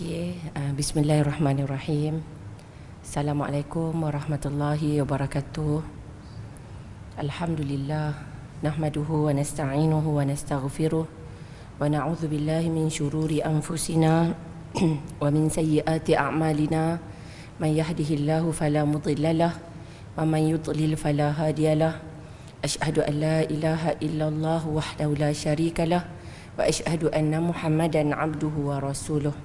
Okey, uh, bismillahirrahmanirrahim. Assalamualaikum warahmatullahi wabarakatuh. Alhamdulillah, nahmaduhu wa nasta'inuhu wa nastaghfiruh wa na'udzu billahi min shururi anfusina wa min sayyiati a'malina. Man yahdihillahu fala mudhillalah wa man yudlil fala hadiyalah. Ashhadu an la ilaha illallah wahdahu la sharika lah wa ashhadu anna Muhammadan 'abduhu wa rasuluh.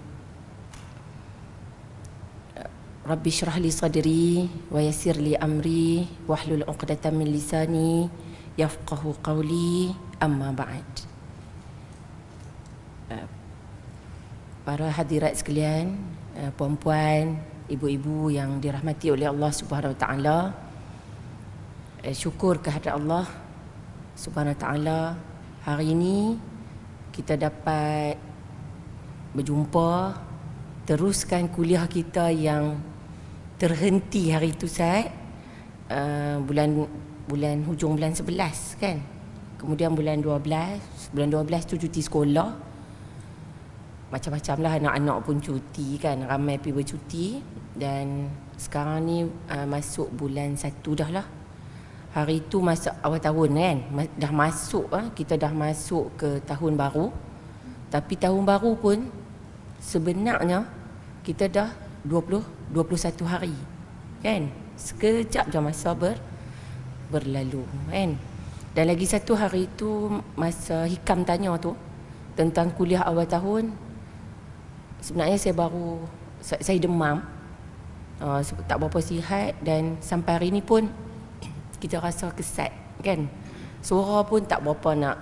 Rabbi syrah li sadri wa yassir li amri wahlul wa 'uqdatam min lisani yafqahu qawli amma ba'd. Eh, para hadirat sekalian, eh, puan-puan, ibu-ibu yang dirahmati oleh Allah Subhanahu wa ta'ala. Eh, syukur kehadrat Allah Subhanahu wa ta'ala hari ini kita dapat berjumpa teruskan kuliah kita yang terhenti hari itu saya uh, eh, bulan bulan hujung bulan 11 kan kemudian bulan 12 bulan 12 tu cuti sekolah macam-macam lah anak-anak pun cuti kan ramai pergi bercuti dan sekarang ni uh, masuk bulan 1 dah lah hari itu masa awal tahun kan dah masuk ah kita dah masuk ke tahun baru tapi tahun baru pun sebenarnya kita dah 21 hari kan sekejap je masa ber berlalu kan dan lagi satu hari itu masa hikam tanya tu tentang kuliah awal tahun sebenarnya saya baru saya demam uh, tak berapa sihat dan sampai hari ni pun kita rasa kesat kan suara pun tak berapa nak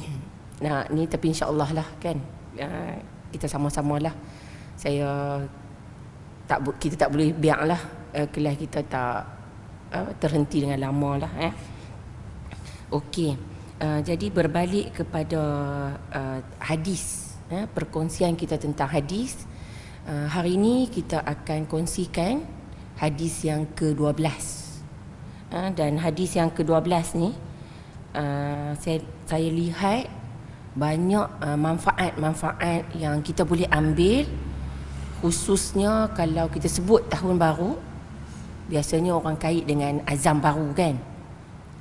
nak ni tapi insyaallah lah kan uh, kita sama-samalah saya tak kita tak boleh biarlah uh, eh, kelas kita tak uh, terhenti dengan lama lah, eh. Okey. Uh, jadi berbalik kepada uh, hadis eh, perkongsian kita tentang hadis uh, hari ini kita akan kongsikan hadis yang ke-12 uh, dan hadis yang ke-12 ni uh, saya saya lihat banyak uh, manfaat-manfaat yang kita boleh ambil khususnya kalau kita sebut tahun baru biasanya orang kait dengan azam baru kan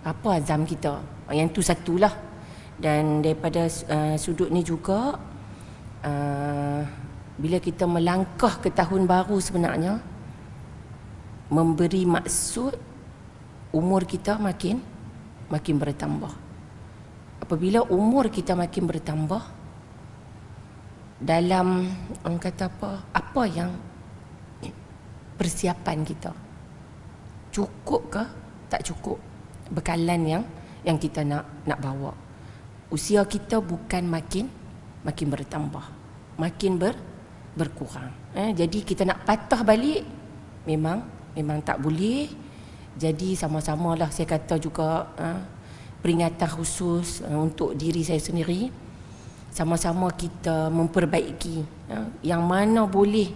apa azam kita yang tu satulah dan daripada uh, sudut ni juga uh, bila kita melangkah ke tahun baru sebenarnya memberi maksud umur kita makin makin bertambah apabila umur kita makin bertambah dalam orang kata apa apa yang persiapan kita cukup ke tak cukup bekalan yang yang kita nak nak bawa usia kita bukan makin makin bertambah makin ber, berkurang eh, jadi kita nak patah balik memang memang tak boleh jadi sama-samalah saya kata juga eh, peringatan khusus eh, untuk diri saya sendiri sama-sama kita memperbaiki ya, yang mana boleh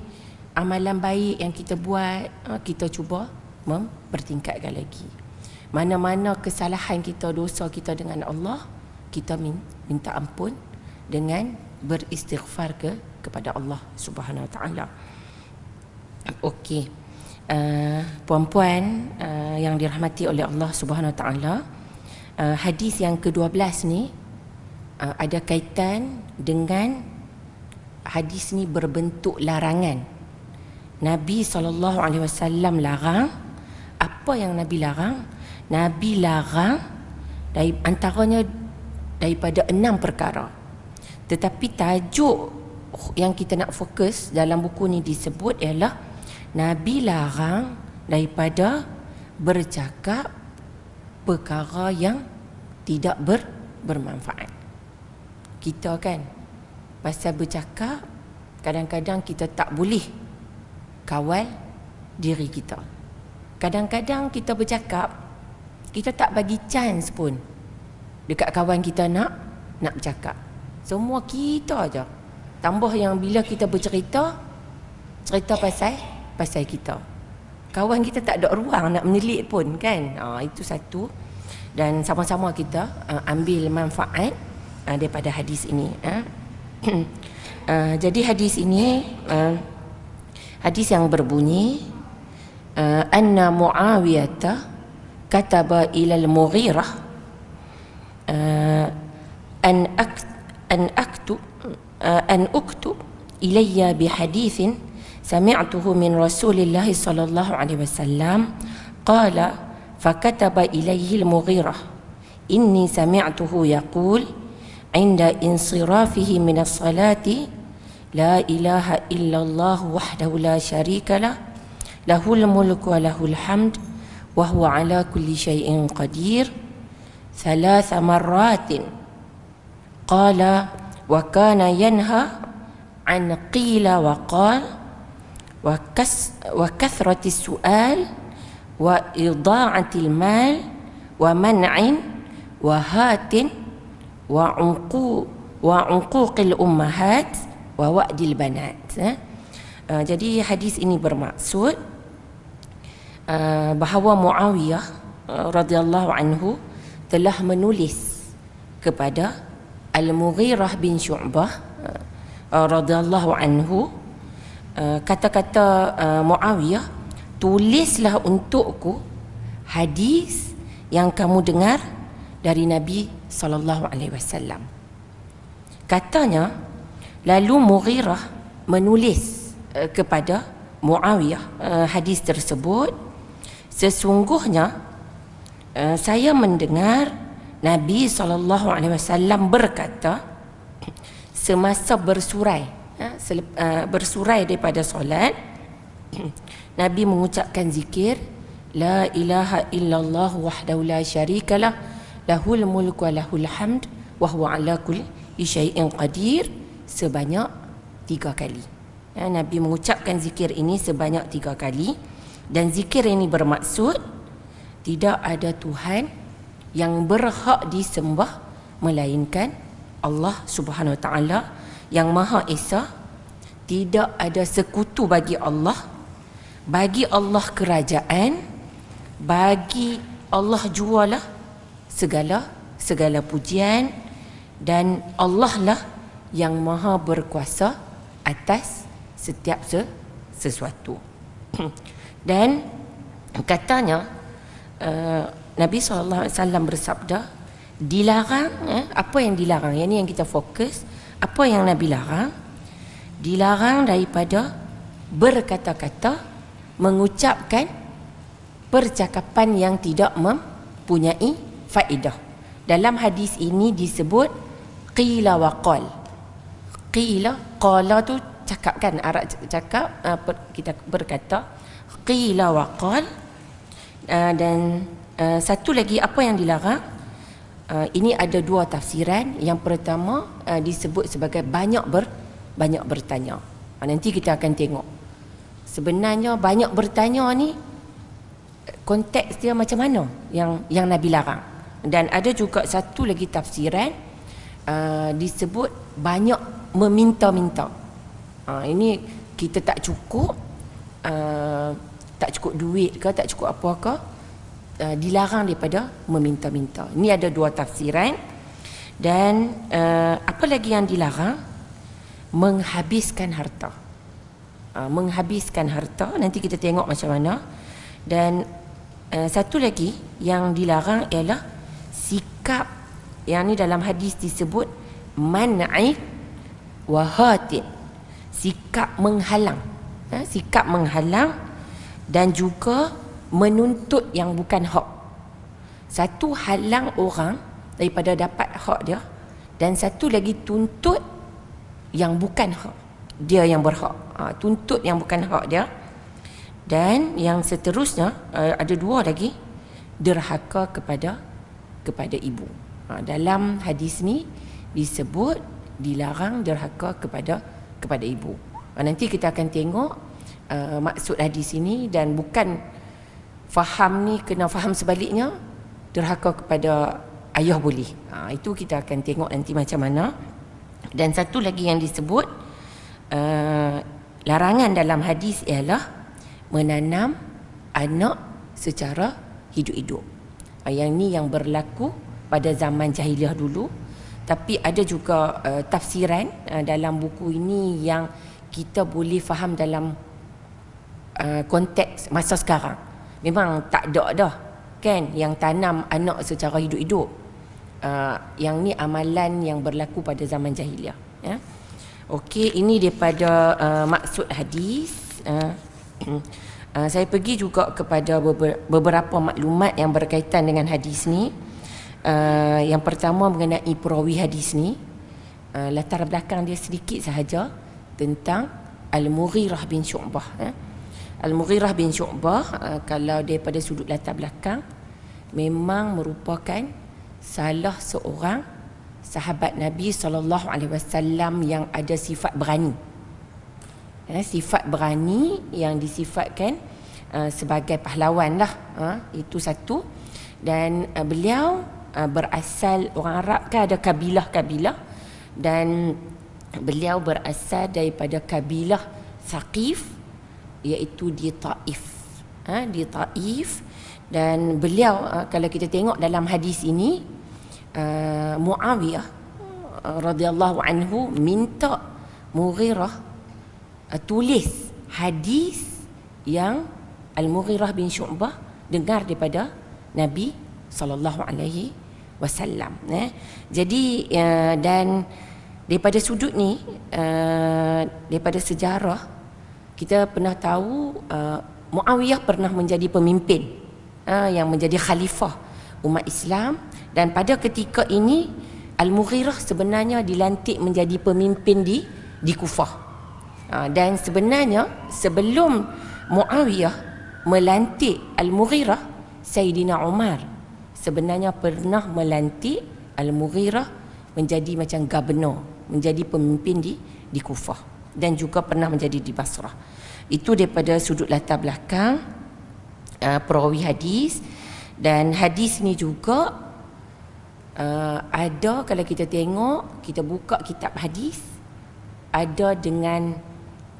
amalan baik yang kita buat ha, kita cuba mempertingkatkan lagi mana-mana kesalahan kita dosa kita dengan Allah kita minta ampun dengan beristighfar ke kepada Allah Subhanahu Wa Taala okey uh, puan-puan uh, yang dirahmati oleh Allah Subhanahu Wa Taala uh, hadis yang ke-12 ni uh, ada kaitan dengan hadis ni berbentuk larangan. Nabi saw larang apa yang Nabi larang? Nabi larang dari antaranya daripada enam perkara. Tetapi tajuk yang kita nak fokus dalam buku ni disebut ialah Nabi larang daripada bercakap perkara yang tidak ber, bermanfaat kita kan pasal bercakap kadang-kadang kita tak boleh kawal diri kita kadang-kadang kita bercakap kita tak bagi chance pun dekat kawan kita nak nak bercakap semua kita aja tambah yang bila kita bercerita cerita pasal pasal kita kawan kita tak ada ruang nak menelit pun kan ha, itu satu dan sama-sama kita uh, ambil manfaat uh, daripada hadis ini. Uh. uh, jadi hadis ini uh, hadis yang berbunyi uh, anna muawiyah kataba ila al-mughirah uh, an akt an aktu uh, an uktu ilayya bi hadithin sami'tuhu min rasulillah sallallahu alaihi wasallam qala fakataba ilayhi al-mughirah inni sami'tuhu yaqul عند انصرافه من الصلاة لا إله إلا الله وحده لا شريك له له الملك وله الحمد وهو على كل شيء قدير ثلاث مرات قال وكان ينهى عن قيل وقال وكس وكثرة السؤال وإضاعة المال ومنع وهات وعقو وعقوق الأمهات ووأد البنات uh, jadi hadis ini bermaksud uh, bahawa Muawiyah uh, radhiyallahu anhu telah menulis kepada Al-Mughirah bin Syu'bah uh, radhiyallahu anhu Uh, kata-kata uh, Muawiyah tulislah untukku hadis yang kamu dengar dari Nabi sallallahu alaihi wasallam. Katanya, lalu Mughirah menulis eh, kepada Muawiyah eh, hadis tersebut, sesungguhnya eh, saya mendengar Nabi sallallahu alaihi wasallam berkata semasa bersurai bersurai daripada solat Nabi mengucapkan zikir la ilaha illallah wahdahu la syarikalah lahul mulk wa lahul hamd wa huwa ala kulli syai'in qadir sebanyak tiga kali. Ya, Nabi mengucapkan zikir ini sebanyak tiga kali dan zikir ini bermaksud tidak ada Tuhan yang berhak disembah melainkan Allah Subhanahu Wa Taala yang Maha Esa tidak ada sekutu bagi Allah bagi Allah kerajaan bagi Allah jualah segala segala pujian dan Allah lah yang maha berkuasa atas setiap se sesuatu. Dan katanya eh, Nabi SAW bersabda dilarang eh, apa yang dilarang yang ini yang kita fokus apa yang Nabi larang dilarang daripada berkata-kata mengucapkan percakapan yang tidak mempunyai faedah. Dalam hadis ini disebut qila wa qal. Qila qala tu cakap kan Arab cakap uh, per, kita berkata qila wa qal uh, dan uh, satu lagi apa yang dilarang Uh, ini ada dua tafsiran. Yang pertama uh, disebut sebagai banyak ber banyak bertanya. Uh, nanti kita akan tengok. Sebenarnya banyak bertanya ni konteks dia macam mana yang yang Nabi larang dan ada juga satu lagi tafsiran uh, disebut banyak meminta-minta. Ha, ini kita tak cukup uh, tak cukup duit ke tak cukup apa ke uh, dilarang daripada meminta-minta. Ini ada dua tafsiran dan uh, apa lagi yang dilarang menghabiskan harta. Uh, menghabiskan harta nanti kita tengok macam mana dan uh, satu lagi yang dilarang ialah sikap yang ni dalam hadis disebut man'i wa hatib sikap menghalang ha? sikap menghalang dan juga menuntut yang bukan hak satu halang orang daripada dapat hak dia dan satu lagi tuntut yang bukan hak dia yang berhak ha, tuntut yang bukan hak dia dan yang seterusnya eh, ada dua lagi derhaka kepada kepada ibu. Ha, dalam hadis ni disebut dilarang derhaka kepada kepada ibu. Ha, nanti kita akan tengok uh, maksud hadis ini dan bukan faham ni kena faham sebaliknya derhaka kepada ayah boleh. Ha, itu kita akan tengok nanti macam mana. Dan satu lagi yang disebut uh, larangan dalam hadis ialah menanam anak secara hidup-hidup yang ni yang berlaku pada zaman jahiliah dulu tapi ada juga uh, tafsiran uh, dalam buku ini yang kita boleh faham dalam uh, konteks masa sekarang memang tak ada dah kan yang tanam anak secara hidup-hidup uh, yang ni amalan yang berlaku pada zaman jahiliah ya okey ini daripada uh, maksud hadis uh, Ah, saya pergi juga kepada beberapa maklumat yang berkaitan dengan hadis ni. Uh, yang pertama mengenai perawi hadis ni. Uh, latar belakang dia sedikit sahaja tentang Al-Mughirah bin Syu'bah. Eh. Al-Mughirah bin Syu'bah uh, kalau daripada sudut latar belakang memang merupakan salah seorang sahabat Nabi saw yang ada sifat berani ya, sifat berani yang disifatkan uh, sebagai pahlawan lah ha, itu satu dan uh, beliau uh, berasal orang Arab kan ada kabilah-kabilah dan beliau berasal daripada kabilah Saqif iaitu di Taif ha, di Taif dan beliau uh, kalau kita tengok dalam hadis ini uh, Muawiyah uh, radhiyallahu anhu minta Mughirah uh, tulis hadis yang Al-Mughirah bin Syu'bah dengar daripada Nabi sallallahu alaihi wasallam eh. Jadi uh, dan daripada sudut ni uh, daripada sejarah kita pernah tahu uh, Muawiyah pernah menjadi pemimpin uh, yang menjadi khalifah umat Islam dan pada ketika ini Al-Mughirah sebenarnya dilantik menjadi pemimpin di di Kufah. Ha, dan sebenarnya sebelum Muawiyah melantik Al-Mughirah Sayyidina Umar sebenarnya pernah melantik Al-Mughirah menjadi macam gubernur menjadi pemimpin di di Kufah dan juga pernah menjadi di Basrah itu daripada sudut latar belakang uh, perawi hadis dan hadis ni juga uh, ada kalau kita tengok kita buka kitab hadis ada dengan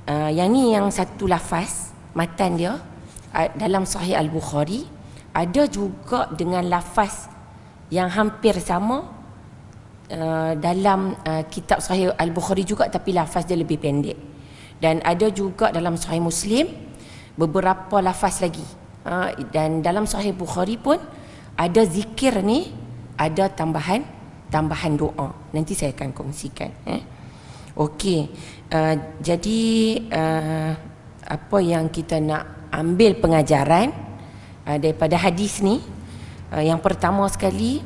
Ah, yang ni yang satu lafaz matan dia uh, dalam sahih al-Bukhari ada juga dengan lafaz yang hampir sama uh, dalam uh, kitab sahih al-Bukhari juga tapi lafaz dia lebih pendek dan ada juga dalam sahih Muslim beberapa lafaz lagi uh, dan dalam sahih Bukhari pun ada zikir ni ada tambahan tambahan doa nanti saya akan kongsikan eh Okey. Uh, jadi uh, apa yang kita nak ambil pengajaran uh, daripada hadis ni? Uh, yang pertama sekali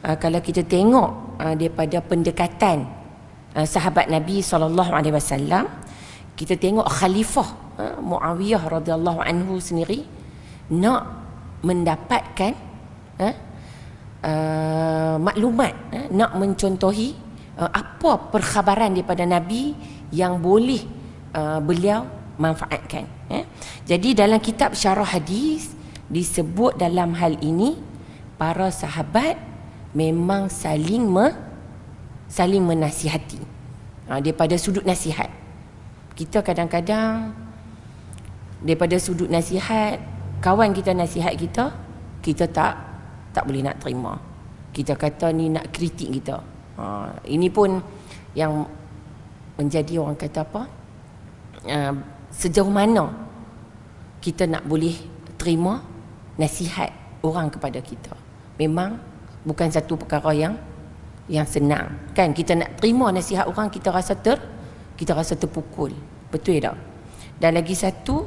uh, kalau kita tengok uh, daripada pendekatan uh, sahabat Nabi sallallahu alaihi wasallam, kita tengok khalifah uh, Muawiyah radhiyallahu anhu sendiri nak mendapatkan uh, uh, maklumat uh, nak mencontohi Eh, apa perkhabaran daripada Nabi yang boleh eh, beliau manfaatkan. Eh? Jadi dalam kitab syarah hadis disebut dalam hal ini para sahabat memang saling me, saling menasihati ha, daripada sudut nasihat. Kita kadang-kadang daripada sudut nasihat kawan kita nasihat kita kita tak tak boleh nak terima. Kita kata ni nak kritik kita. Ha, ini pun yang menjadi orang kata apa? Uh, sejauh mana kita nak boleh terima nasihat orang kepada kita. Memang bukan satu perkara yang yang senang. Kan kita nak terima nasihat orang kita rasa ter kita rasa terpukul. Betul tak? Dan lagi satu,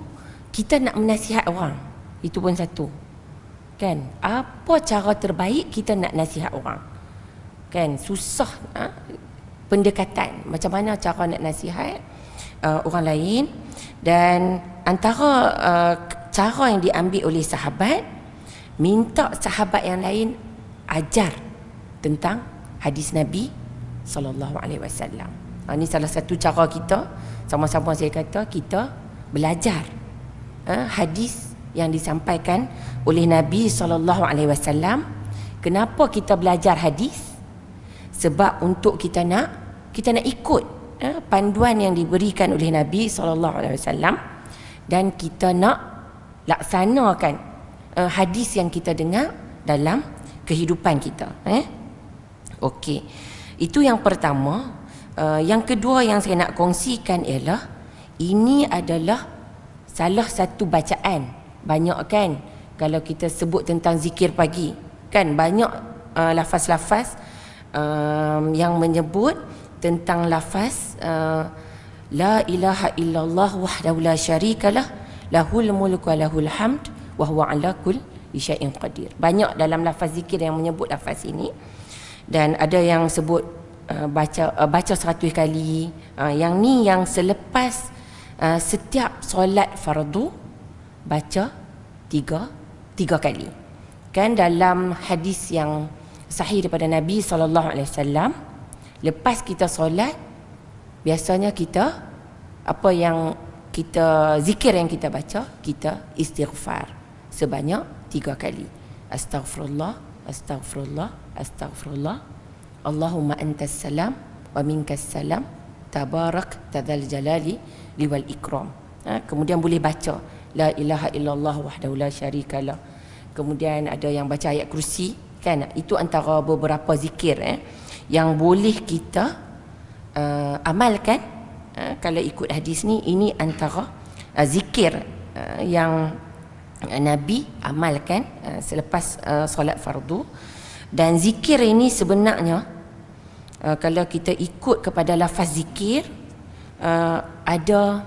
kita nak menasihat orang. Itu pun satu. Kan? Apa cara terbaik kita nak nasihat orang? kan susah ha? pendekatan macam mana cara nak nasihat uh, orang lain dan antara uh, cara yang diambil oleh sahabat minta sahabat yang lain ajar tentang hadis Nabi sallallahu alaihi wasallam. ini ha, salah satu cara kita sama-sama saya kata kita belajar uh, hadis yang disampaikan oleh Nabi sallallahu alaihi wasallam. Kenapa kita belajar hadis? sebab untuk kita nak kita nak ikut eh, panduan yang diberikan oleh Nabi sallallahu alaihi wasallam dan kita nak laksanakan eh, hadis yang kita dengar dalam kehidupan kita eh okey itu yang pertama uh, yang kedua yang saya nak kongsikan ialah ini adalah salah satu bacaan banyak kan kalau kita sebut tentang zikir pagi kan banyak eh, lafaz-lafaz uh, um, yang menyebut tentang lafaz uh, la ilaha illallah wahdahu la syarikalah lahul mulku wa lahul hamd wa huwa ala kulli syai'in qadir. Banyak dalam lafaz zikir yang menyebut lafaz ini dan ada yang sebut uh, baca uh, baca 100 kali. Uh, yang ni yang selepas uh, setiap solat fardu baca tiga tiga kali. Kan dalam hadis yang sahih daripada Nabi sallallahu alaihi wasallam lepas kita solat biasanya kita apa yang kita zikir yang kita baca kita istighfar sebanyak tiga kali astaghfirullah astaghfirullah astaghfirullah Allahumma antas salam wa minkas salam tabarak tadzal jalali liwal ikram ha, kemudian boleh baca la ilaha illallah wahdahu la syarikalah kemudian ada yang baca ayat kursi kan itu antara beberapa zikir eh yang boleh kita uh, amalkan uh, kalau ikut hadis ni ini antara uh, zikir uh, yang uh, nabi amalkan uh, selepas uh, solat fardu dan zikir ini sebenarnya uh, kalau kita ikut kepada lafaz zikir uh, ada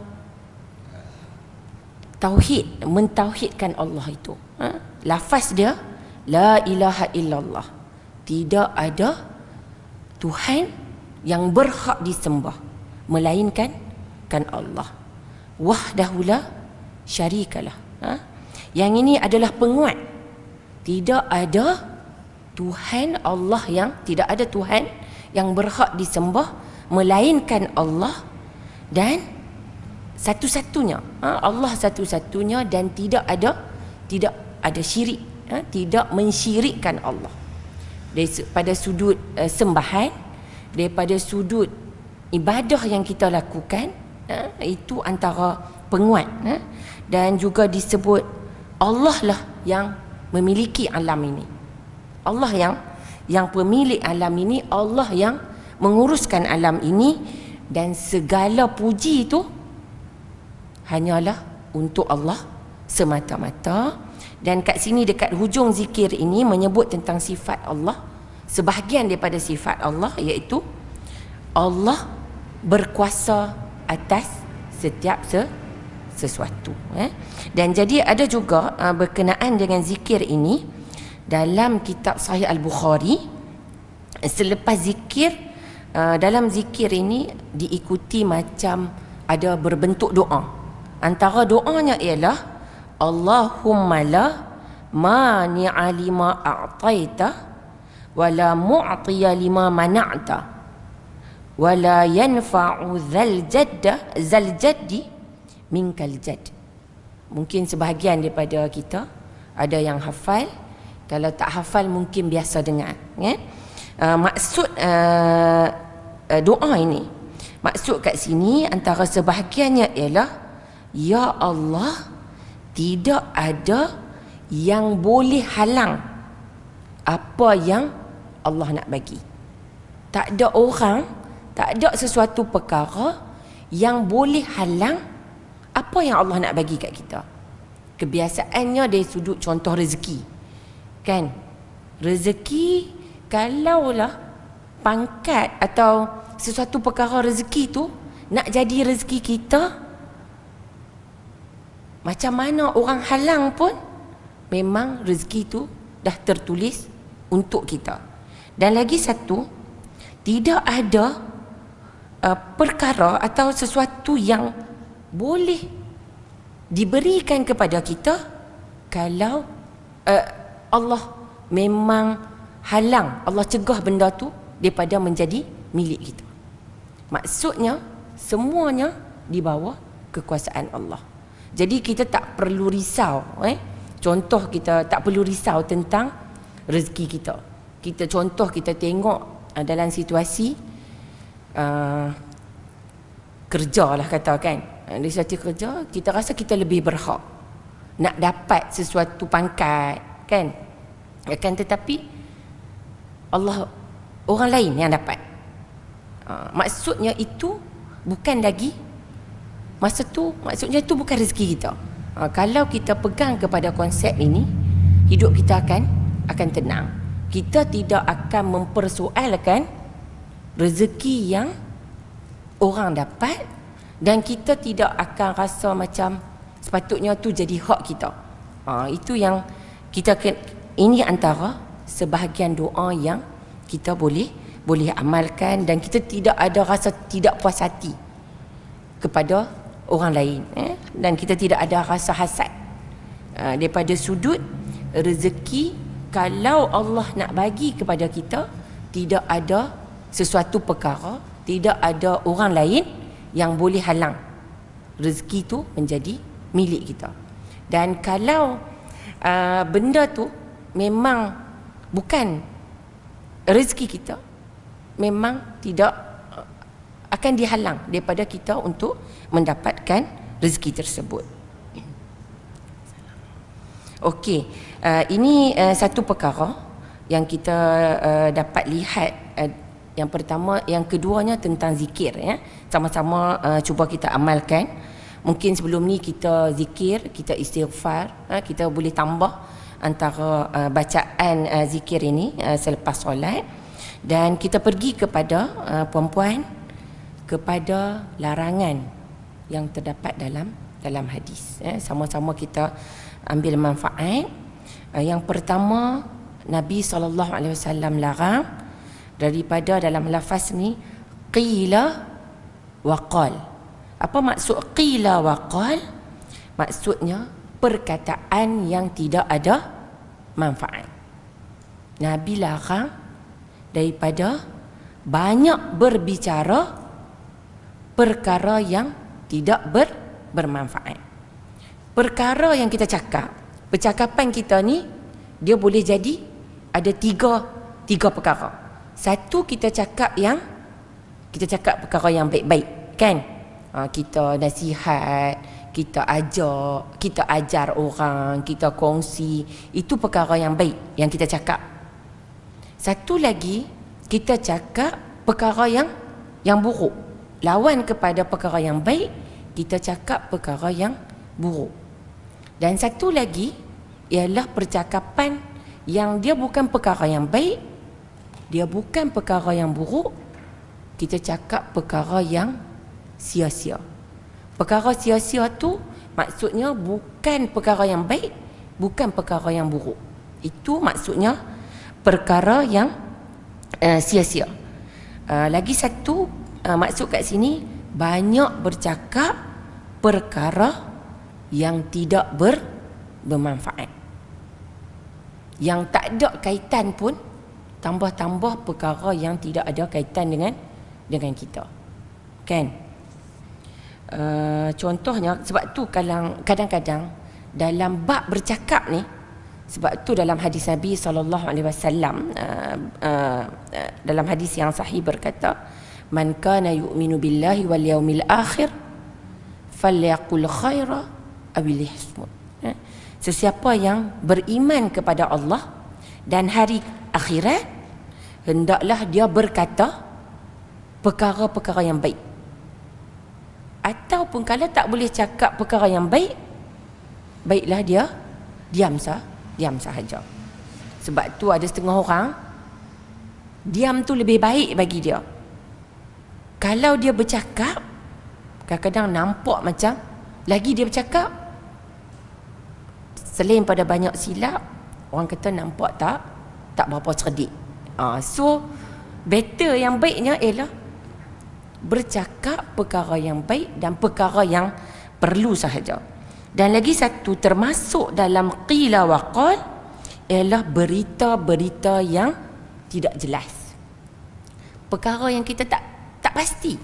tauhid mentauhidkan Allah itu uh, lafaz dia La ilaha illallah. Tidak ada Tuhan yang berhak disembah melainkan kan Allah. Wahdahu syarikalah. Ha? Yang ini adalah penguat. Tidak ada Tuhan Allah yang tidak ada Tuhan yang berhak disembah melainkan Allah dan satu-satunya. Ha? Allah satu-satunya dan tidak ada tidak ada syirik ha, tidak mensyirikkan Allah Dari pada sudut uh, sembahan daripada sudut ibadah yang kita lakukan ha, itu antara penguat ha, dan juga disebut Allah lah yang memiliki alam ini Allah yang yang pemilik alam ini Allah yang menguruskan alam ini dan segala puji itu hanyalah untuk Allah semata-mata. Dan kat sini dekat hujung zikir ini menyebut tentang sifat Allah. Sebahagian daripada sifat Allah iaitu Allah berkuasa atas setiap sesuatu. Eh. Dan jadi ada juga uh, berkenaan dengan zikir ini dalam kitab Sahih Al-Bukhari selepas zikir uh, dalam zikir ini diikuti macam ada berbentuk doa. Antara doanya ialah Allahumma la mani lima a'taita wala mu'tiya lima mana'ta wala yanfa'u zal jadda zal jaddi minkal jadd mungkin sebahagian daripada kita ada yang hafal kalau tak hafal mungkin biasa dengar ya uh, maksud uh, uh, doa ini maksud kat sini antara sebahagiannya ialah ya Allah tidak ada yang boleh halang apa yang Allah nak bagi. Tak ada orang, tak ada sesuatu perkara yang boleh halang apa yang Allah nak bagi kat kita. Kebiasaannya dari sudut contoh rezeki. Kan? Rezeki kalaulah pangkat atau sesuatu perkara rezeki tu nak jadi rezeki kita macam mana orang halang pun Memang rezeki itu dah tertulis untuk kita Dan lagi satu Tidak ada uh, perkara atau sesuatu yang boleh diberikan kepada kita Kalau uh, Allah memang halang Allah cegah benda tu daripada menjadi milik kita Maksudnya semuanya di bawah kekuasaan Allah jadi kita tak perlu risau eh? Contoh kita tak perlu risau tentang rezeki kita Kita Contoh kita tengok uh, dalam situasi uh, Kerja lah katakan ah, Di situasi kerja kita rasa kita lebih berhak Nak dapat sesuatu pangkat kan akan tetapi Allah orang lain yang dapat. Uh, maksudnya itu bukan lagi Masa tu maksudnya tu bukan rezeki kita. Ha, kalau kita pegang kepada konsep ini, hidup kita akan akan tenang. Kita tidak akan mempersoalkan rezeki yang orang dapat dan kita tidak akan rasa macam sepatutnya tu jadi hak kita. Ha, itu yang kita ini antara sebahagian doa yang kita boleh boleh amalkan dan kita tidak ada rasa tidak puas hati kepada orang lain eh? dan kita tidak ada rasa hasad uh, daripada sudut rezeki kalau Allah nak bagi kepada kita tidak ada sesuatu perkara tidak ada orang lain yang boleh halang rezeki itu menjadi milik kita dan kalau uh, benda tu memang bukan rezeki kita memang tidak ah, akan dihalang daripada kita untuk mendapatkan rezeki tersebut. Okey, uh, ini uh, satu perkara yang kita uh, dapat lihat uh, yang pertama, yang keduanya tentang zikir ya. Sama-sama uh, cuba kita amalkan. Mungkin sebelum ni kita zikir, kita istighfar, ha, kita boleh tambah antara uh, bacaan uh, zikir ini uh, selepas solat dan kita pergi kepada uh, puan-puan kepada larangan yang terdapat dalam dalam hadis eh, sama-sama kita ambil manfaat eh, yang pertama Nabi sallallahu alaihi wasallam larang daripada dalam lafaz ni qila wa qal apa maksud qila wa qal maksudnya perkataan yang tidak ada manfaat Nabi larang daripada banyak berbicara perkara yang tidak ber, bermanfaat perkara yang kita cakap percakapan kita ni dia boleh jadi ada tiga tiga perkara satu kita cakap yang kita cakap perkara yang baik-baik kan ha, kita nasihat kita ajar, kita ajar orang kita kongsi itu perkara yang baik yang kita cakap satu lagi kita cakap perkara yang yang buruk lawan kepada perkara yang baik kita cakap perkara yang buruk. Dan satu lagi ialah percakapan yang dia bukan perkara yang baik, dia bukan perkara yang buruk, kita cakap perkara yang sia-sia. Perkara sia-sia tu maksudnya bukan perkara yang baik, bukan perkara yang buruk. Itu maksudnya perkara yang uh, sia-sia. Uh, lagi satu uh, maksud kat sini banyak bercakap perkara yang tidak ber, bermanfaat. Yang tak ada kaitan pun tambah-tambah perkara yang tidak ada kaitan dengan dengan kita. Kan? Uh, contohnya sebab tu kadang, kadang dalam bab bercakap ni sebab tu dalam hadis Nabi sallallahu alaihi wasallam eh, eh, dalam hadis yang sahih berkata uh, Man kana yu'minu billahi wal yaumil akhir falyaqul khaira aw lihsmut. Eh? Sesiapa yang beriman kepada Allah dan hari akhirat hendaklah dia berkata perkara-perkara yang baik. Ataupun kalau tak boleh cakap perkara yang baik, baiklah dia diam sah, diam sahaja. Sebab tu ada setengah orang diam tu lebih baik bagi dia kalau dia bercakap kadang-kadang nampak macam lagi dia bercakap selain pada banyak silap orang kata nampak tak tak berapa cerdik uh, so better yang baiknya ialah bercakap perkara yang baik dan perkara yang perlu sahaja dan lagi satu termasuk dalam qila wa ialah berita-berita yang tidak jelas perkara yang kita tak tak pasti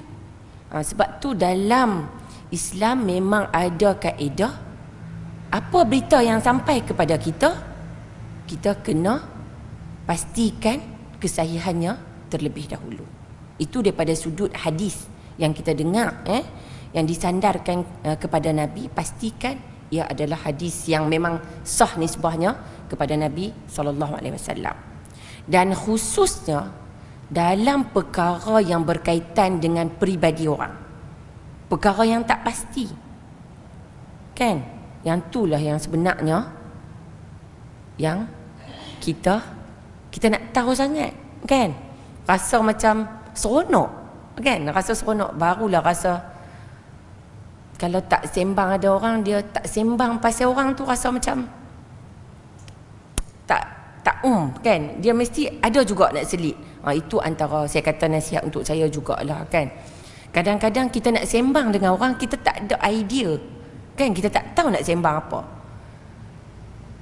ha, sebab tu dalam Islam memang ada kaedah apa berita yang sampai kepada kita kita kena pastikan kesahihannya terlebih dahulu itu daripada sudut hadis yang kita dengar eh yang disandarkan eh, kepada nabi pastikan ia adalah hadis yang memang sah nisbahnya kepada nabi sallallahu alaihi wasallam dan khususnya dalam perkara yang berkaitan dengan peribadi orang perkara yang tak pasti kan yang itulah yang sebenarnya yang kita kita nak tahu sangat kan rasa macam seronok kan rasa seronok barulah rasa kalau tak sembang ada orang dia tak sembang pasal orang tu rasa macam tak tak um kan dia mesti ada juga nak selit Ha, itu antara saya kata nasihat untuk saya jugalah kan. Kadang-kadang kita nak sembang dengan orang, kita tak ada idea. Kan kita tak tahu nak sembang apa.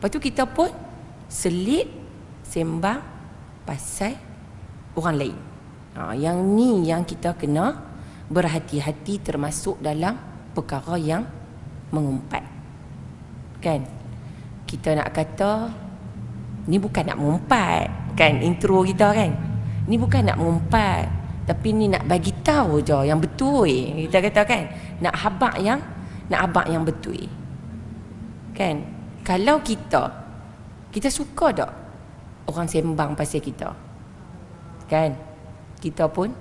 Lepas tu kita pun selit sembang pasal orang lain. Ha, yang ni yang kita kena berhati-hati termasuk dalam perkara yang mengumpat. Kan? Kita nak kata, ni bukan nak mengumpat. Kan? Intro kita kan? ni bukan nak mengumpat tapi ni nak bagi tahu je yang betul kita kata kan nak habak yang nak habak yang betul kan kalau kita kita suka tak orang sembang pasal kita kan kita pun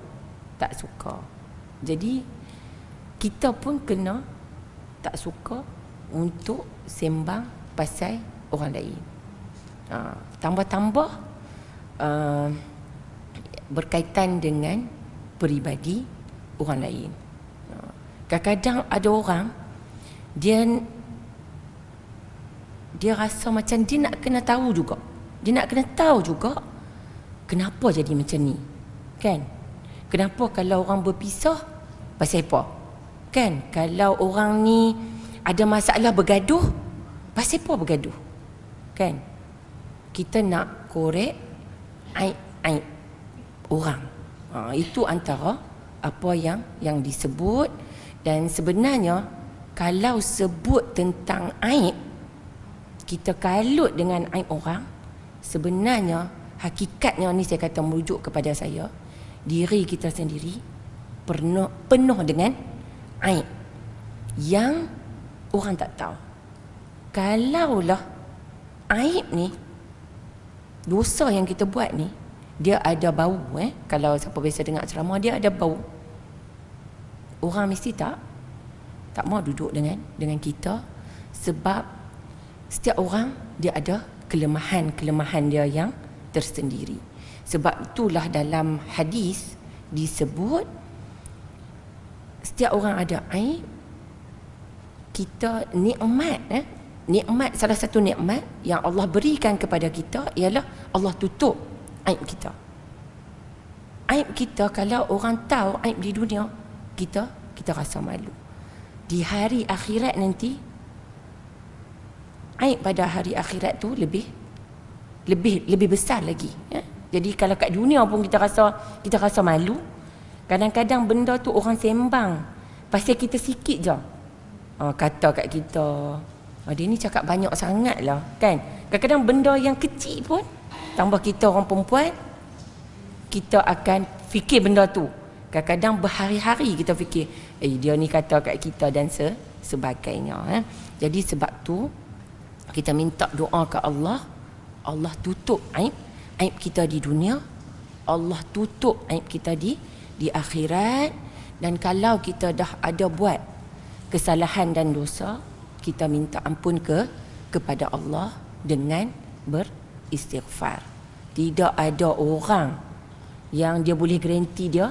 tak suka jadi kita pun kena tak suka untuk sembang pasal orang lain ha, tambah-tambah uh, berkaitan dengan peribadi orang lain. Ha. Kadang-kadang ada orang dia dia rasa macam dia nak kena tahu juga. Dia nak kena tahu juga kenapa jadi macam ni. Kan? Kenapa kalau orang berpisah pasal apa? Kan? Kalau orang ni ada masalah bergaduh pasal apa bergaduh? Kan? Kita nak korek aib-aib orang. Ha, itu antara apa yang yang disebut dan sebenarnya kalau sebut tentang aib kita kalut dengan aib orang sebenarnya hakikatnya ni saya kata merujuk kepada saya diri kita sendiri penuh, penuh dengan aib yang orang tak tahu kalaulah aib ni dosa yang kita buat ni dia ada bau eh kalau siapa biasa dengar ceramah dia ada bau orang mesti tak tak mau duduk dengan dengan kita sebab setiap orang dia ada kelemahan-kelemahan dia yang tersendiri sebab itulah dalam hadis disebut setiap orang ada air. kita nikmat eh nikmat salah satu nikmat yang Allah berikan kepada kita ialah Allah tutup aib kita. Aib kita kalau orang tahu aib di dunia, kita kita rasa malu. Di hari akhirat nanti aib pada hari akhirat tu lebih lebih lebih besar lagi, ya. Jadi kalau kat dunia pun kita rasa kita rasa malu, kadang-kadang benda tu orang sembang pasal kita sikit je. Oh, kata kat kita. Oh, dia ni cakap banyak sangat lah kan. Kadang-kadang benda yang kecil pun tambah kita orang perempuan kita akan fikir benda tu kadang-kadang berhari-hari kita fikir eh dia ni kata kat kita dan se sebagainya eh. jadi sebab tu kita minta doa ke Allah Allah tutup aib aib kita di dunia Allah tutup aib kita di di akhirat dan kalau kita dah ada buat kesalahan dan dosa kita minta ampun ke kepada Allah dengan ber, istighfar tidak ada orang yang dia boleh garanti dia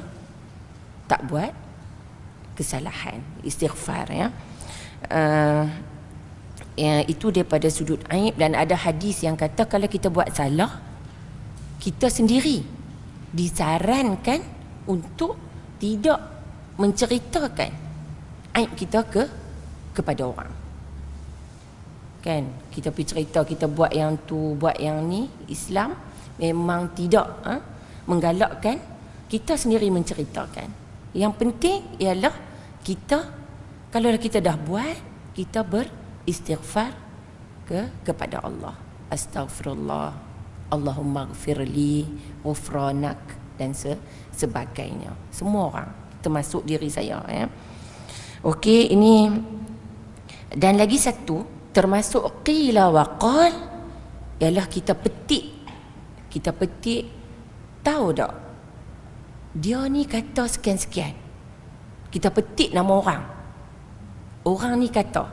tak buat kesalahan istighfar ya uh, Ya, itu daripada sudut aib dan ada hadis yang kata kalau kita buat salah kita sendiri disarankan untuk tidak menceritakan aib kita ke kepada orang kan kita pergi cerita kita buat yang tu buat yang ni Islam memang tidak ha? menggalakkan kita sendiri menceritakan yang penting ialah kita kalau kita dah buat kita beristighfar ke kepada Allah astagfirullah Allahumma gfirli ufranak dan se- sebagainya semua orang termasuk diri saya ya okey ini dan lagi satu termasuk qila wa qal ialah kita petik kita petik tahu tak dia ni kata sekian-sekian kita petik nama orang orang ni kata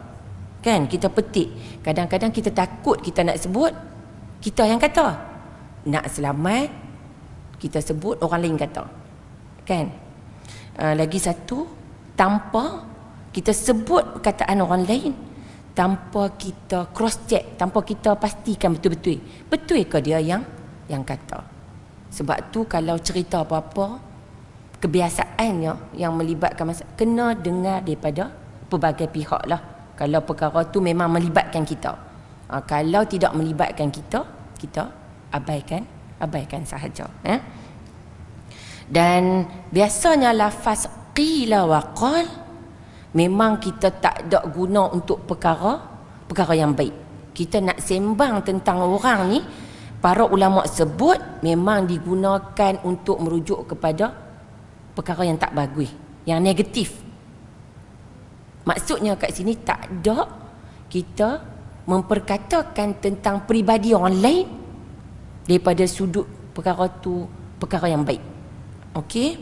kan kita petik kadang-kadang kita takut kita nak sebut kita yang kata nak selamat kita sebut orang lain kata kan uh, lagi satu tanpa kita sebut perkataan orang lain tanpa kita cross check tanpa kita pastikan betul-betul betul ke dia yang yang kata sebab tu kalau cerita apa-apa kebiasaannya yang melibatkan masa kena dengar daripada pelbagai pihak lah kalau perkara tu memang melibatkan kita ha, kalau tidak melibatkan kita kita abaikan abaikan sahaja eh? dan biasanya lafaz qila wa qala memang kita tak ada guna untuk perkara perkara yang baik kita nak sembang tentang orang ni para ulama sebut memang digunakan untuk merujuk kepada perkara yang tak bagus yang negatif maksudnya kat sini tak ada kita memperkatakan tentang peribadi orang lain daripada sudut perkara tu perkara yang baik okey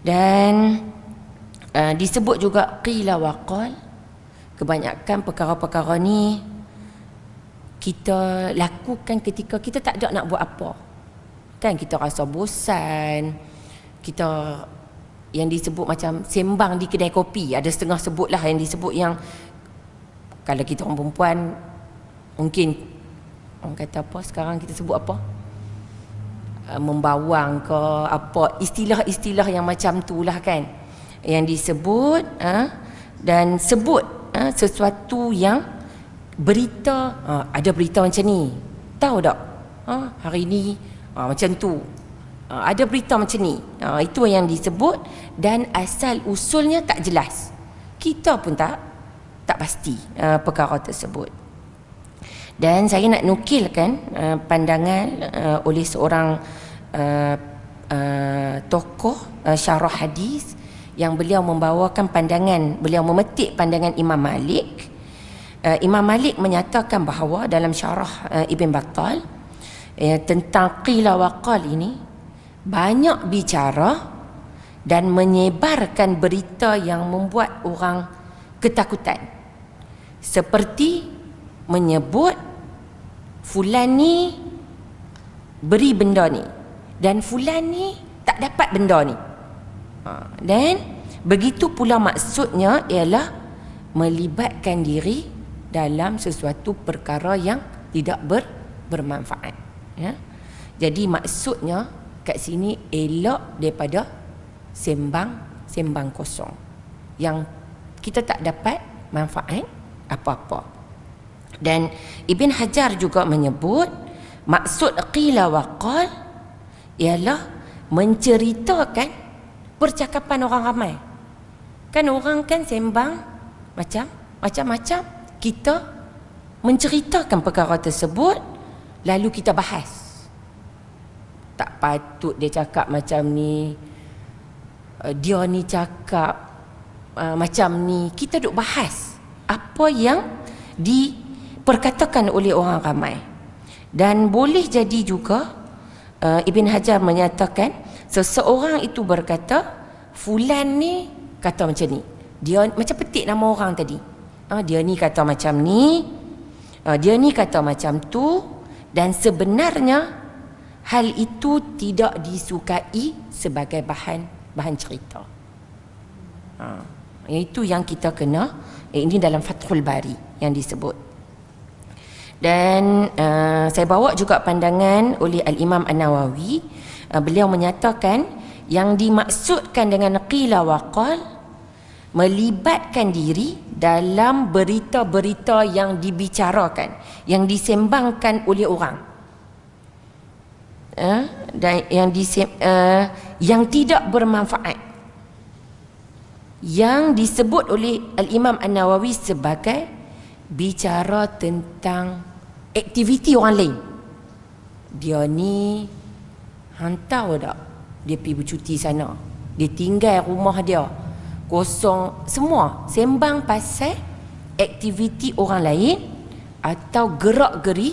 dan Ah, disebut juga qila waqal kebanyakan perkara-perkara ni kita lakukan ketika kita tak ada nak buat apa kan kita rasa bosan kita yang disebut macam sembang di kedai kopi ada setengah sebut lah yang disebut yang kalau kita orang perempuan mungkin orang kata apa sekarang kita sebut apa ah, membawang ke apa istilah-istilah yang macam tu lah kan yang disebut uh, dan sebut uh, sesuatu yang berita uh, ada berita macam ni tahu tak uh, hari ni uh, macam tu uh, ada berita macam ni uh, itu yang disebut dan asal usulnya tak jelas kita pun tak tak pasti uh, perkara tersebut dan saya nak nukilkan uh, pandangan uh, oleh seorang uh, uh, tokoh uh, syarah hadis uh, yang beliau membawakan pandangan beliau memetik pandangan Imam Malik uh, Imam Malik menyatakan bahawa dalam syarah uh, Ibn Battal uh, tentang qila wa ini banyak bicara dan menyebarkan berita yang membuat orang ketakutan seperti menyebut fulan ni beri benda ni dan fulan ni tak dapat benda ni dan ha, begitu pula maksudnya ialah melibatkan diri dalam sesuatu perkara yang tidak ber, bermanfaat. Ya? Jadi maksudnya kat sini elok daripada sembang sembang kosong yang kita tak dapat manfaat apa-apa. Dan Ibn Hajar juga menyebut maksud qila wa ialah menceritakan percakapan orang ramai. Kan orang kan sembang macam macam-macam kita menceritakan perkara tersebut lalu kita bahas. Tak patut dia cakap macam ni. Eh, dia ni cakap uh, macam ni. Kita duk bahas apa yang diperkatakan oleh orang ramai. Dan boleh jadi juga uh, Ibn Hajar menyatakan Seseorang itu berkata Fulan ni kata macam ni Dia macam petik nama orang tadi uh, Dia ni kata macam ni uh, Dia ni kata macam tu Dan sebenarnya Hal itu tidak disukai sebagai bahan bahan cerita. Ha. Itu yang kita kena. Eh, ini dalam Fathul Bari yang disebut. Dan uh, saya bawa juga pandangan oleh Al-Imam An-Nawawi. Al Ah, beliau menyatakan yang dimaksudkan dengan qila waqal melibatkan diri dalam berita-berita yang dibicarakan yang disembangkan oleh orang eh, dan yang disem, eh, yang tidak bermanfaat yang disebut oleh al-Imam An-Nawawi sebagai bicara tentang aktiviti orang lain dia ni Hantau tak Dia pergi bercuti sana Dia tinggal rumah dia Kosong Semua Sembang pasal Aktiviti orang lain Atau gerak geri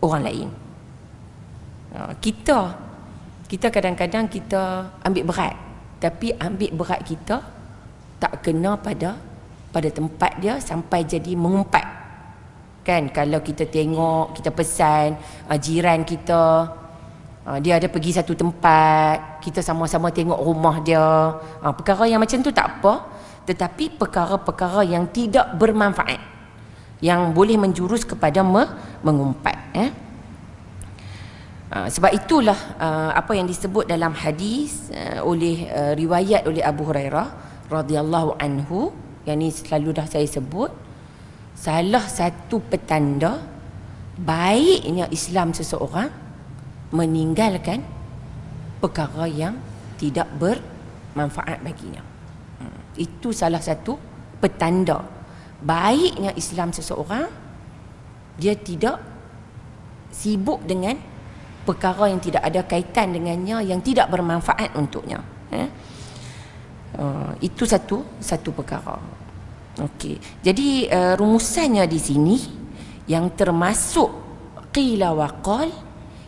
Orang lain ha, Kita Kita kadang-kadang kita Ambil berat Tapi ambil berat kita Tak kena pada Pada tempat dia Sampai jadi mengumpat Kan Kalau kita tengok Kita pesan Jiran Kita Ha, dia ada pergi satu tempat, kita sama-sama tengok rumah dia. Ha, perkara yang macam tu tak apa, tetapi perkara-perkara yang tidak bermanfaat yang boleh menjurus kepada me- mengumpat eh. Ah, sebab itulah apa yang disebut dalam hadis oleh riwayat oleh Abu Hurairah radhiyallahu anhu yang ini selalu dah saya sebut salah satu petanda baiknya Islam seseorang meninggalkan perkara yang tidak bermanfaat baginya. Hmm. Itu salah satu petanda baiknya Islam seseorang dia tidak sibuk dengan perkara yang tidak ada kaitan dengannya yang tidak bermanfaat untuknya. Ya. Uh, itu satu satu perkara. Okey. Jadi uh, rumusannya di sini yang termasuk qila wa qala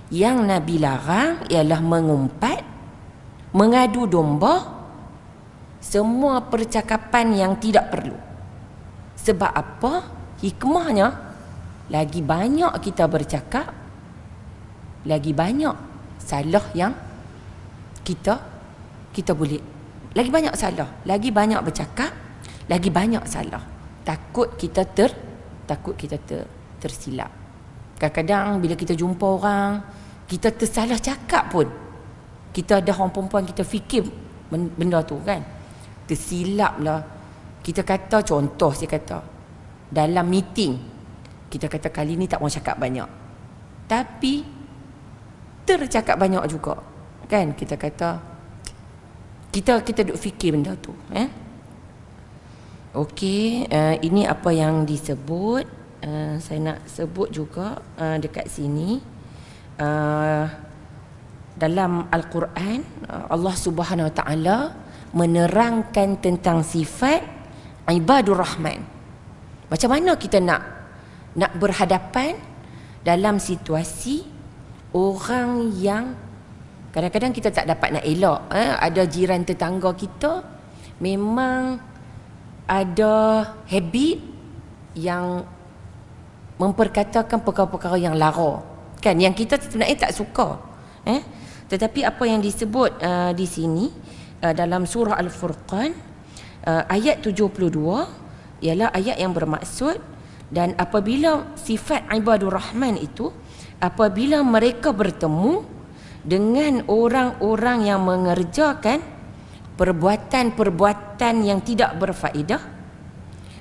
yang Nabi larang ialah mengumpat, mengadu domba, semua percakapan yang tidak perlu. Sebab apa? Hikmahnya, lagi banyak kita bercakap, lagi banyak salah yang kita kita boleh. Lagi banyak salah, lagi banyak bercakap, lagi banyak salah. Takut kita ter takut kita ter, tersilap. Kadang-kadang bila kita jumpa orang, kita tersalah cakap pun. Kita ada orang perempuan kita fikir benda tu kan. Tersilap lah. Kita kata contoh saya kata. Dalam meeting, kita kata kali ni tak mahu cakap banyak. Tapi tercakap banyak juga. Kan kita kata kita kita duk fikir benda tu, eh. Okey, uh, ini apa yang disebut Eh, saya nak sebut juga uh, dekat sini uh, dalam al-Quran Allah Subhanahu Wa Taala menerangkan tentang sifat ibadur rahman. Macam mana kita nak nak berhadapan dalam situasi orang yang kadang-kadang kita tak dapat nak elak eh? ada jiran tetangga kita memang ada habit yang memperkatakan perkara-perkara yang lara kan yang kita sebenarnya tak suka eh tetapi apa yang disebut uh, di sini uh, dalam surah al-furqan uh, ayat 72 ialah ayat yang bermaksud dan apabila sifat ibadur rahman itu apabila mereka bertemu dengan orang-orang yang mengerjakan perbuatan-perbuatan yang tidak berfaedah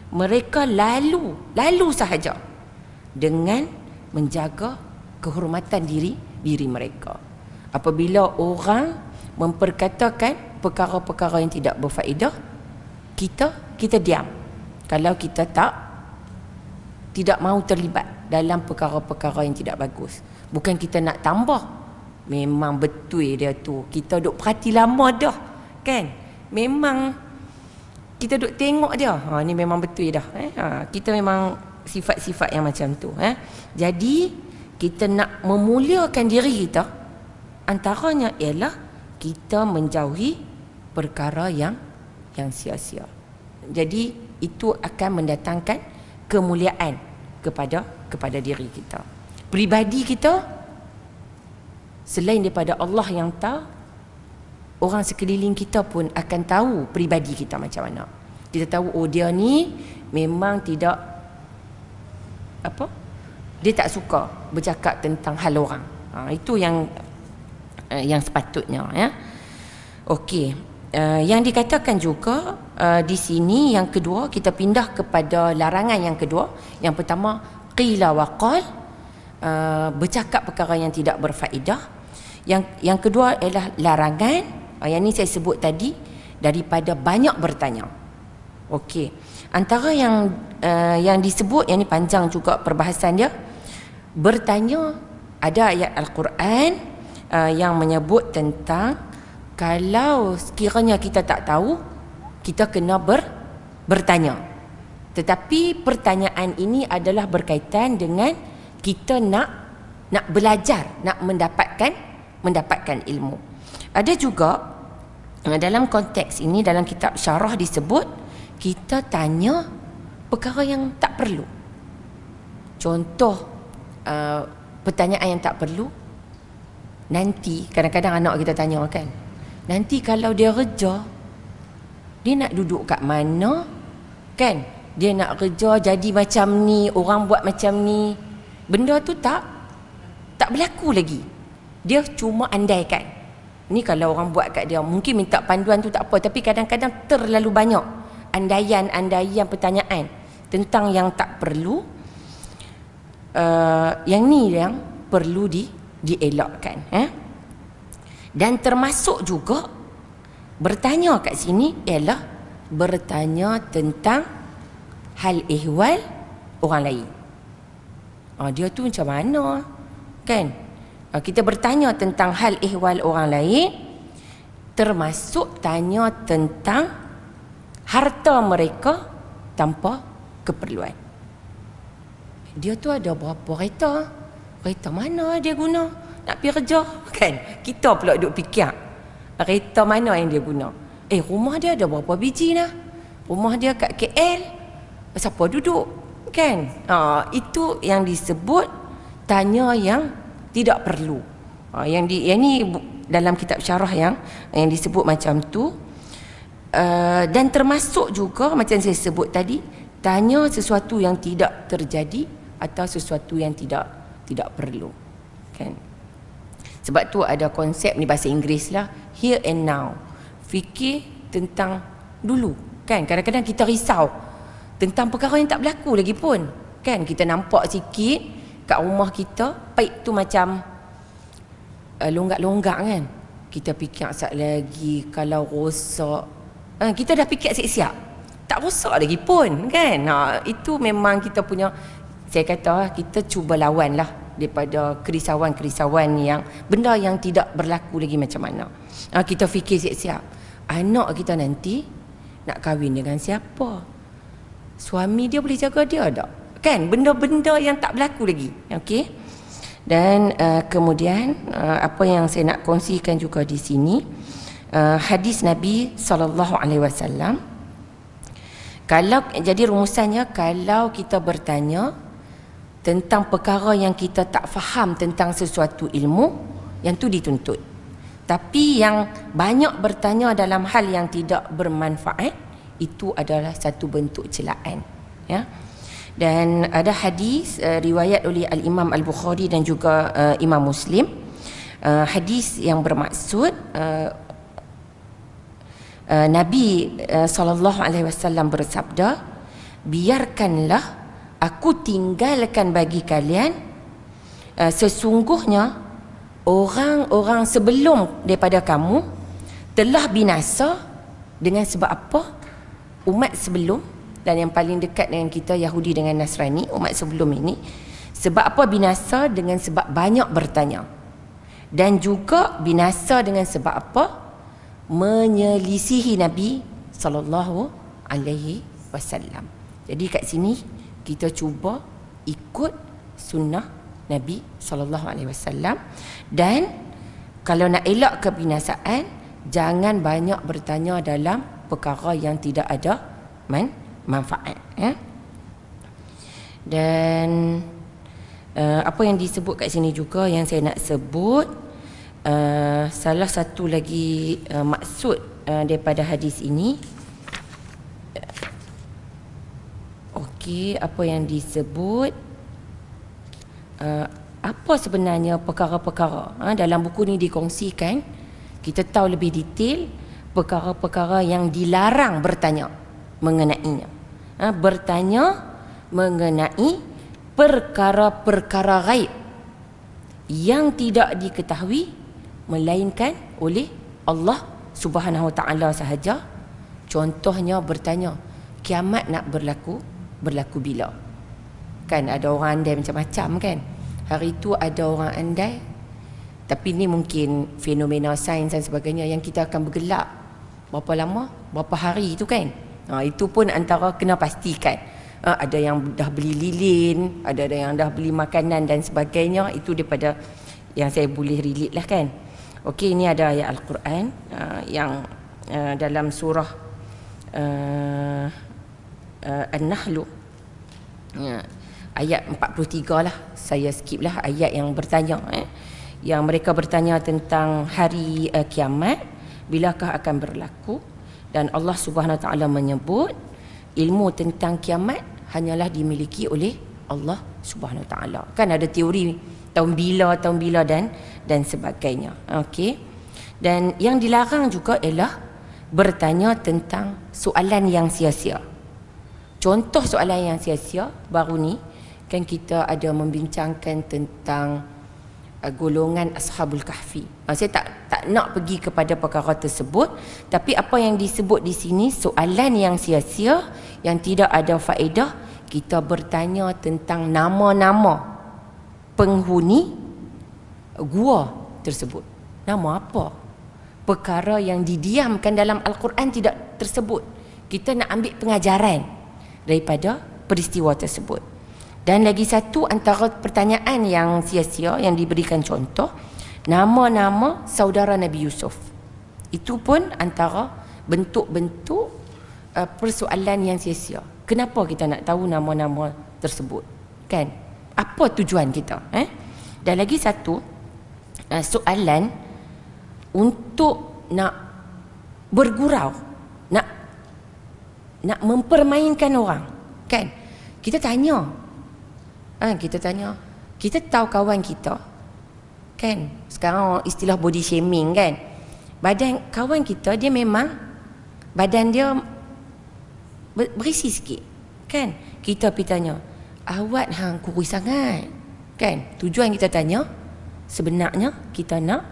mereka lalu lalu sahaja dengan menjaga kehormatan diri diri mereka. Apabila orang memperkatakan perkara-perkara yang tidak berfaedah, kita kita diam. Kalau kita tak tidak mahu terlibat dalam perkara-perkara yang tidak bagus. Bukan kita nak tambah. Memang betul dia tu. Kita duk perhati lama dah. Kan? Memang kita duk tengok dia. Ha ni memang betul dah. Eh? Ha, kita memang sifat-sifat yang macam tu eh. Jadi kita nak memuliakan diri kita antaranya ialah kita menjauhi perkara yang yang sia-sia. Jadi itu akan mendatangkan kemuliaan kepada kepada diri kita. Pribadi kita selain daripada Allah yang tahu orang sekeliling kita pun akan tahu pribadi kita macam mana. Kita tahu oh dia ni memang tidak apa dia tak suka bercakap tentang hal orang ha, itu yang uh, yang sepatutnya ya okey uh, yang dikatakan juga uh, di sini yang kedua kita pindah kepada larangan yang kedua yang pertama qila wa qal uh, bercakap perkara yang tidak berfaedah yang yang kedua ialah larangan uh, yang ni saya sebut tadi daripada banyak bertanya okey antara yang uh, yang disebut yang ni panjang juga perbahasan dia bertanya ada ayat al-Quran uh, yang menyebut tentang kalau sekiranya kita tak tahu kita kena ber, bertanya tetapi pertanyaan ini adalah berkaitan dengan kita nak nak belajar nak mendapatkan mendapatkan ilmu ada juga eh, dalam konteks ini dalam kitab syarah disebut kita tanya perkara yang tak perlu. Contoh uh, pertanyaan yang tak perlu nanti kadang-kadang anak kita tanya kan. Nanti kalau dia kerja dia nak duduk kat mana? Kan? Dia nak kerja jadi macam ni, orang buat macam ni. Benda tu tak tak berlaku lagi. Dia cuma andai kan? Ni kalau orang buat kat dia, mungkin minta panduan tu tak apa, tapi kadang-kadang terlalu banyak andaian-andaian pertanyaan tentang yang tak perlu uh, yang ni yang perlu di dielakkan eh dan termasuk juga bertanya kat sini ialah bertanya tentang hal ehwal orang lain uh, dia tu macam mana kan uh, kita bertanya tentang hal ehwal orang lain termasuk tanya tentang harta mereka tanpa keperluan. Dia tu ada berapa kereta? Kereta mana dia guna? Nak pergi kerja? Kan? Kita pula duduk fikir. Kereta mana yang dia guna? Eh, rumah dia ada berapa biji lah? Rumah dia kat KL? Siapa duduk? Kan? Ha, itu yang disebut tanya yang tidak perlu. Ha, yang di yang ni dalam kitab syarah yang yang disebut macam tu Eh, dan termasuk juga macam saya sebut tadi tanya sesuatu yang tidak terjadi atau sesuatu yang tidak tidak perlu kan sebab tu ada konsep ni bahasa Inggeris lah here and now fikir tentang dulu kan kadang-kadang kita risau tentang perkara yang tak berlaku lagi pun kan kita nampak sikit kat rumah kita pipe tu macam uh, eh, longgak-longgak kan kita fikir asal lagi kalau rosak Ha, kita dah fikir siap-siap. Tak rosak lagi pun kan. Ha, itu memang kita punya saya kata kita cuba lawanlah daripada kerisauan-kerisauan yang benda yang tidak berlaku lagi macam mana. Ha, kita fikir siap-siap. Anak kita nanti nak kahwin dengan siapa? Suami dia boleh jaga dia tak? Kan? Benda-benda yang tak berlaku lagi. Okey? Dan uh, kemudian uh, apa yang saya nak kongsikan juga di sini, uh, hadis Nabi sallallahu alaihi wasallam. Kalau jadi rumusannya kalau kita bertanya tentang perkara yang kita tak faham tentang sesuatu ilmu yang tu dituntut. Tapi yang banyak bertanya dalam hal yang tidak bermanfaat itu adalah satu bentuk celaan. Ya. Dan ada hadis uh, riwayat oleh Al Imam Al Bukhari dan juga uh, Imam Muslim uh, hadis yang bermaksud Eh, Nabi eh, sallallahu alaihi wasallam bersabda, "Biarkanlah aku tinggalkan bagi kalian eh, sesungguhnya orang-orang sebelum daripada kamu telah binasa dengan sebab apa? Umat sebelum dan yang paling dekat dengan kita Yahudi dengan Nasrani, umat sebelum ini sebab apa binasa dengan sebab banyak bertanya? Dan juga binasa dengan sebab apa? menyelisihi Nabi sallallahu alaihi wasallam. Jadi kat sini kita cuba ikut sunnah Nabi sallallahu alaihi wasallam dan kalau nak elak kebinasaan jangan banyak bertanya dalam perkara yang tidak ada man, manfaat ya. Dan uh, apa yang disebut kat sini juga yang saya nak sebut Eh, salah satu lagi uh, maksud uh, daripada hadis ini okey apa yang disebut uh, apa sebenarnya perkara-perkara ha, dalam buku ini dikongsikan kita tahu lebih detail perkara-perkara yang dilarang bertanya mengenainya ha, bertanya mengenai perkara-perkara gaib yang tidak diketahui melainkan oleh Allah Subhanahu Taala sahaja. Contohnya bertanya, kiamat nak berlaku, berlaku bila? Kan ada orang andai macam-macam kan. Hari itu ada orang andai tapi ni mungkin fenomena sains dan sebagainya yang kita akan bergelak berapa lama, berapa hari itu kan. Ha, itu pun antara kena pastikan. Ha, ada yang dah beli lilin, ada ada yang dah beli makanan dan sebagainya itu daripada yang saya boleh relate lah kan. Okey ini ada ayat Al-Quran uh, yang uh, dalam surah uh, uh, An-Nahl. Ya. Yeah. Ayat 43 lah. Saya skip lah ayat yang bertanya eh. Yang mereka bertanya tentang hari uh, kiamat bilakah akan berlaku dan Allah Subhanahu taala menyebut ilmu tentang kiamat hanyalah dimiliki oleh Allah Subhanahu taala. Kan ada teori tahun bila tahun bila dan dan sebagainya. okay. Dan yang dilarang juga ialah bertanya tentang soalan yang sia-sia. Contoh soalan yang sia-sia baru ni kan kita ada membincangkan tentang uh, golongan ashabul kahfi. Uh, saya tak tak nak pergi kepada perkara tersebut tapi apa yang disebut di sini soalan yang sia-sia yang tidak ada faedah kita bertanya tentang nama-nama penghuni gua tersebut. Nama apa? Perkara yang didiamkan dalam Al-Quran tidak tersebut. Kita nak ambil pengajaran daripada peristiwa tersebut. Dan lagi satu antara pertanyaan yang sia-sia yang diberikan contoh, nama-nama saudara Nabi Yusuf. Itu pun antara bentuk-bentuk uh, persoalan yang sia-sia. Kenapa kita nak tahu nama-nama tersebut? Kan? Apa tujuan kita? Eh? Dan lagi satu, uh, soalan untuk nak bergurau nak nak mempermainkan orang kan kita tanya ha, kita tanya kita tahu kawan kita kan sekarang istilah body shaming kan badan kawan kita dia memang badan dia berisi sikit kan kita pergi tanya awak hang kurus sangat kan tujuan kita tanya sebenarnya kita nak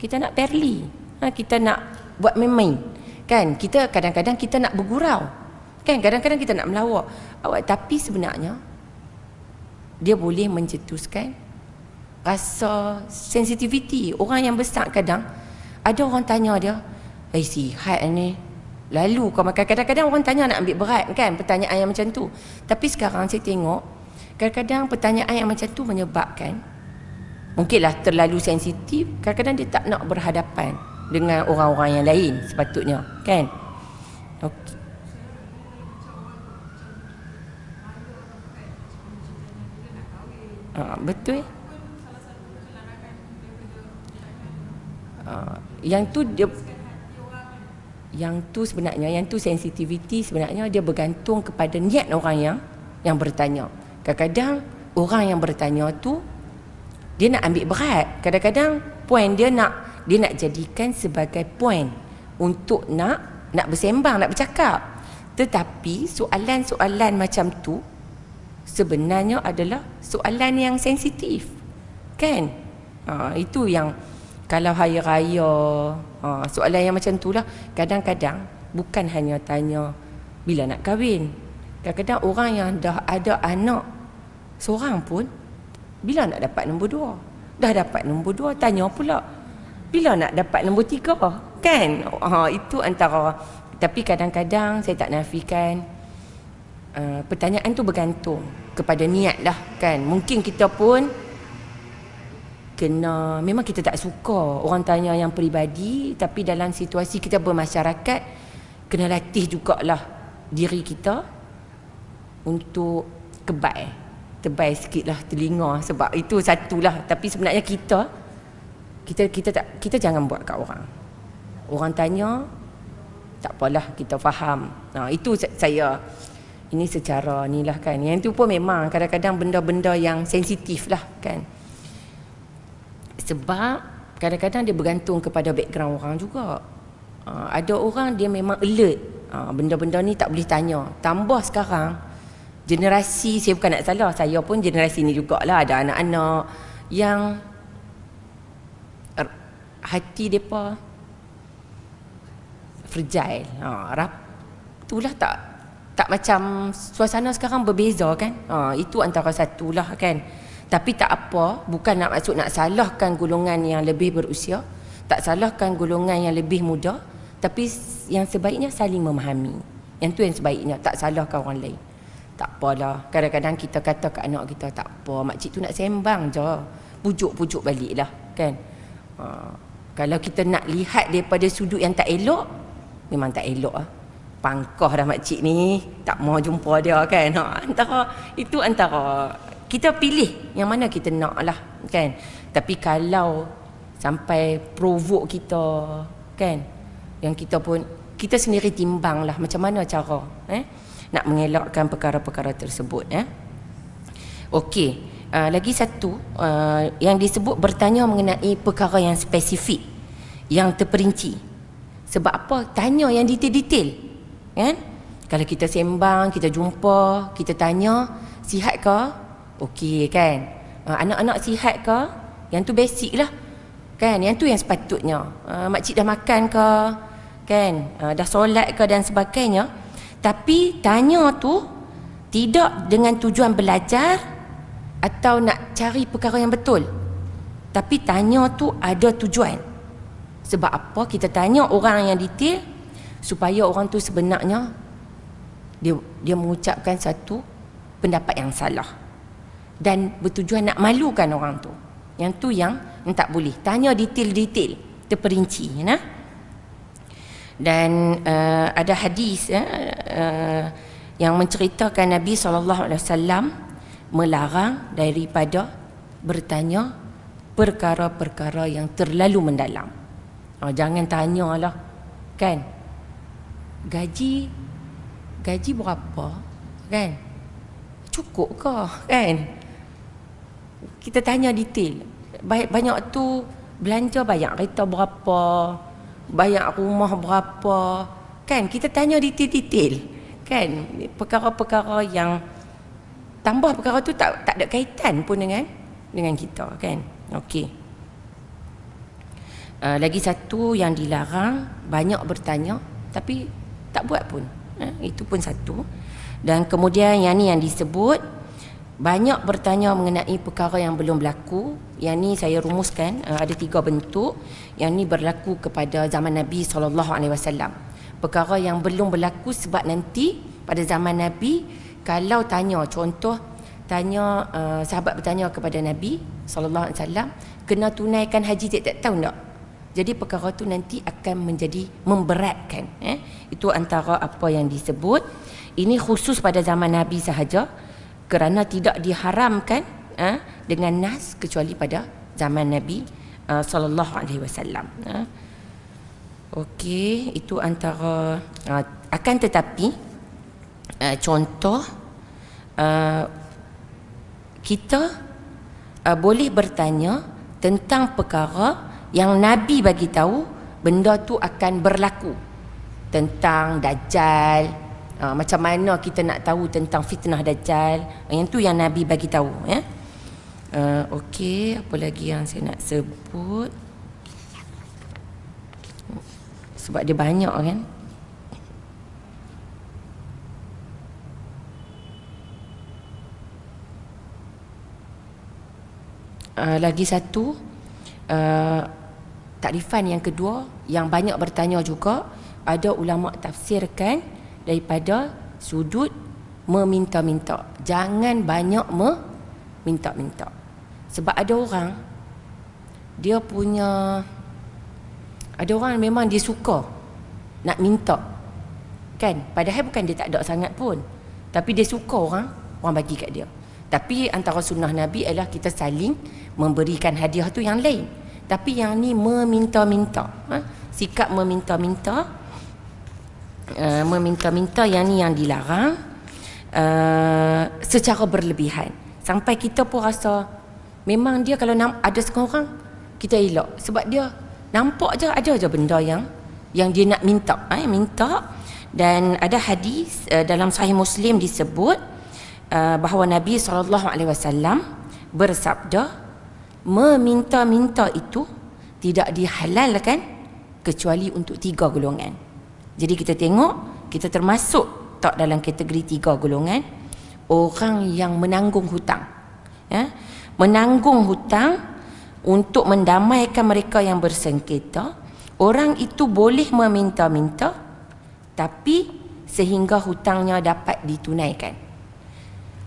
kita nak perli ha, kita nak buat main-main kan kita kadang-kadang kita nak bergurau kan kadang-kadang kita nak melawak awak tapi sebenarnya dia boleh mencetuskan rasa sensitiviti orang yang besar kadang ada orang tanya dia eh sihat ni lalu kau makan kadang-kadang orang tanya nak ambil berat kan pertanyaan yang macam tu tapi sekarang saya tengok kadang-kadang pertanyaan yang macam tu menyebabkan mungkinlah terlalu sensitif kadang-kadang dia tak nak berhadapan dengan orang-orang yang lain sepatutnya kan okay. Ha, betul eh? ha, yang tu dia yang tu sebenarnya yang tu sensitiviti sebenarnya dia bergantung kepada niat orang yang yang bertanya kadang-kadang orang yang bertanya tu dia nak ambil berat kadang-kadang point dia nak dia nak jadikan sebagai point untuk nak nak bersembang nak bercakap tetapi soalan-soalan macam tu sebenarnya adalah soalan yang sensitif kan ha, itu yang kalau hari raya ha, soalan yang macam tu lah kadang-kadang bukan hanya tanya bila nak kahwin kadang-kadang orang yang dah ada anak seorang pun bila nak dapat nombor dua? Dah dapat nombor dua, tanya pula. Bila nak dapat nombor tiga? Kan? Ha, itu antara... Tapi kadang-kadang saya tak nafikan... Uh, pertanyaan tu bergantung kepada niat lah kan. Mungkin kita pun kena... Memang kita tak suka orang tanya yang peribadi. Tapi dalam situasi kita bermasyarakat, kena latih jugalah diri kita untuk kebaik tebal sikit lah telinga sebab itu satu lah tapi sebenarnya kita kita kita tak kita jangan buat kat orang orang tanya tak apalah kita faham nah, itu saya ini secara ni lah kan yang tu pun memang kadang-kadang benda-benda yang sensitif lah kan sebab kadang-kadang dia bergantung kepada background orang juga ah, ada orang dia memang alert ah, benda-benda ni tak boleh tanya tambah sekarang generasi saya bukan nak salah saya pun generasi ni jugalah ada anak-anak yang hati depa fragile ha rap itulah tak tak macam suasana sekarang berbeza kan ha itu antara satulah kan tapi tak apa bukan nak maksud nak salahkan golongan yang lebih berusia tak salahkan golongan yang lebih muda tapi yang sebaiknya saling memahami yang tu yang sebaiknya tak salahkan orang lain tak apalah. Kadang-kadang kita kata ke anak kita, tak apa, makcik tu nak sembang je. Pujuk-pujuk baliklah, kan. Ha. Kalau kita nak lihat daripada sudut yang tak elok, memang tak elok lah. Pangkah dah makcik ni, tak mau jumpa dia kan. Ha. Antara, itu antara kita pilih yang mana kita nak lah, kan. Tapi kalau sampai provok kita, kan. Yang kita pun, kita sendiri timbang lah macam mana cara. Eh? nak mengelakkan perkara-perkara tersebut ya. Okey, uh, lagi satu uh, yang disebut bertanya mengenai perkara yang spesifik yang terperinci. Sebab apa? Tanya yang detail-detail. Kan? Kalau kita sembang, kita jumpa, kita tanya, sihat ke? Okey kan? Uh, anak-anak sihat ke? Yang tu basic lah. Kan? Yang tu yang sepatutnya. Uh, makcik dah makan ke? Kan? Uh, dah solat ke dan sebagainya? Tapi tanya tu tidak dengan tujuan belajar atau nak cari perkara yang betul. Tapi tanya tu ada tujuan. Sebab apa kita tanya orang yang detail supaya orang tu sebenarnya dia dia mengucapkan satu pendapat yang salah dan bertujuan nak malukan orang tu. Yang tu yang, yang tak boleh. Tanya detail-detail, terperinci, ya nah. Ya? dan uh, ada hadis ya, uh, yang menceritakan Nabi SAW melarang daripada bertanya perkara-perkara yang terlalu mendalam. Oh, jangan tanya lah. Kan? Gaji gaji berapa? Kan? Cukup ke? Kan? Kita tanya detail. Banyak, tu belanja banyak kereta berapa? bayar rumah berapa kan kita tanya detail-detail kan perkara-perkara yang tambah perkara tu tak tak ada kaitan pun dengan dengan kita kan okey uh, lagi satu yang dilarang banyak bertanya tapi tak buat pun eh, itu pun satu dan kemudian yang ni yang disebut banyak bertanya mengenai perkara yang belum berlaku yang ni saya rumuskan eh, ada tiga bentuk yang ni berlaku kepada zaman Nabi saw. perkara yang belum berlaku sebab nanti pada zaman Nabi kalau tanya contoh tanya eh, sahabat bertanya kepada Nabi saw. kena tunaikan haji dia tak tahu tak jadi perkara tu nanti akan menjadi memberatkan eh itu antara apa yang disebut ini khusus pada zaman Nabi sahaja kerana tidak diharamkan uh, dengan nas kecuali pada zaman Nabi uh, sallallahu alaihi wasallam. Ha. Okey, itu antara uh, akan tetapi uh, contoh uh, kita uh, boleh bertanya tentang perkara yang Nabi bagi tahu benda tu akan berlaku tentang dajjal Ha, macam mana kita nak tahu tentang fitnah dajjal? Ah, yang tu yang Nabi bagi tahu, ya. Uh, okey, apa lagi yang saya nak sebut? Sebab dia banyak kan? Uh, lagi satu uh, takrifan yang kedua yang banyak bertanya juga ada ulama tafsirkan uh, daripada sudut meminta-minta. Jangan banyak meminta-minta. Sebab ada orang dia punya ada orang memang dia suka nak minta. Kan? Padahal bukan dia tak ada sangat pun. Tapi dia suka orang orang bagi kat dia. Tapi antara sunnah Nabi ialah kita saling memberikan hadiah tu yang lain. Tapi yang ni meminta-minta. Ha? Sikap meminta-minta. Eh, meminta-minta yang ni yang dilarang uh, secara berlebihan sampai kita pun rasa memang dia kalau ada seorang kita elok sebab dia nampak je ada je benda yang yang dia nak minta eh minta dan ada hadis uh, dalam sahih muslim disebut uh, bahawa nabi sallallahu alaihi wasallam bersabda meminta-minta itu tidak dihalalkan kecuali untuk tiga golongan jadi kita tengok kita termasuk tak dalam kategori tiga golongan orang yang menanggung hutang. Ya. Menanggung hutang untuk mendamaikan mereka yang bersengketa, orang itu boleh meminta-minta tapi sehingga hutangnya dapat ditunaikan.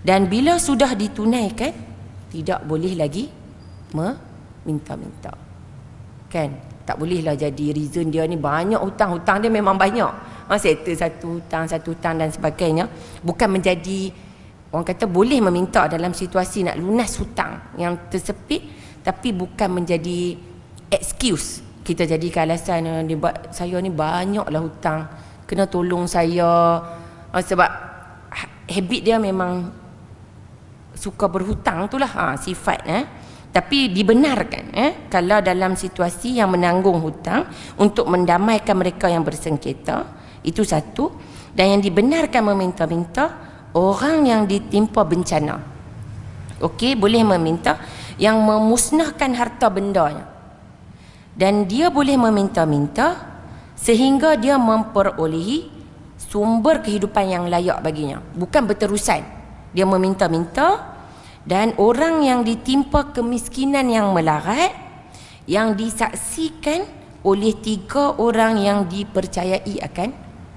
Dan bila sudah ditunaikan, tidak boleh lagi meminta-minta. Kan? tak bolehlah jadi reason dia ni banyak hutang hutang dia memang banyak ha, settle satu hutang satu hutang dan sebagainya bukan menjadi orang kata boleh meminta dalam situasi nak lunas hutang yang tersepit tapi bukan menjadi excuse kita jadikan alasan eh, dia buat saya ni banyaklah hutang kena tolong saya ha, sebab ha, habit dia memang suka berhutang itulah lah ha, sifat eh tapi dibenarkan eh kalau dalam situasi yang menanggung hutang untuk mendamaikan mereka yang bersengketa itu satu dan yang dibenarkan meminta-minta orang yang ditimpa bencana okey boleh meminta yang memusnahkan harta bendanya dan dia boleh meminta-minta sehingga dia memperolehi sumber kehidupan yang layak baginya bukan berterusan dia meminta-minta dan orang yang ditimpa kemiskinan yang melarat yang disaksikan oleh tiga orang yang dipercayai akan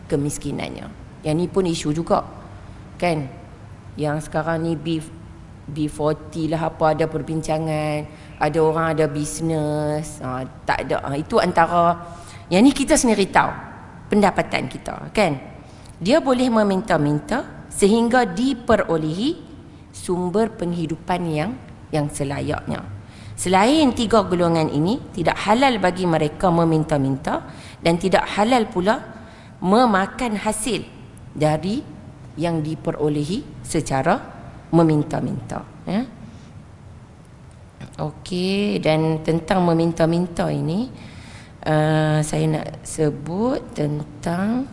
kemiskinannya. Yang ni pun isu juga. Kan? Yang sekarang ni B, B40 lah apa ada perbincangan. Ada orang ada bisnes. Ha, tak ada. Ha, itu antara yang ni kita sendiri tahu. Pendapatan kita. Kan? Dia boleh meminta-minta sehingga diperolehi sumber penghidupan yang yang selayaknya. Selain tiga golongan ini, tidak halal bagi mereka meminta-minta dan tidak halal pula memakan hasil dari yang diperolehi secara meminta-minta. Ya. Okey, dan tentang meminta-minta ini, uh, saya nak sebut tentang...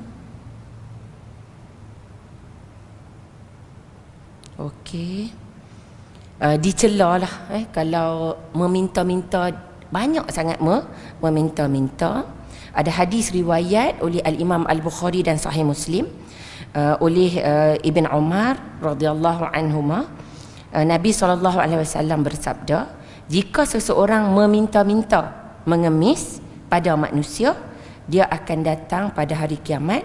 Okey. Uh, ah, dicelalah eh kalau meminta-minta banyak sangat me, meminta-minta. Ada hadis riwayat oleh Al-Imam Al-Bukhari dan Sahih Muslim uh, oleh uh, Ibn Umar radhiyallahu anhuma uh, Nabi sallallahu alaihi wasallam bersabda jika seseorang meminta-minta mengemis pada manusia dia akan datang pada hari kiamat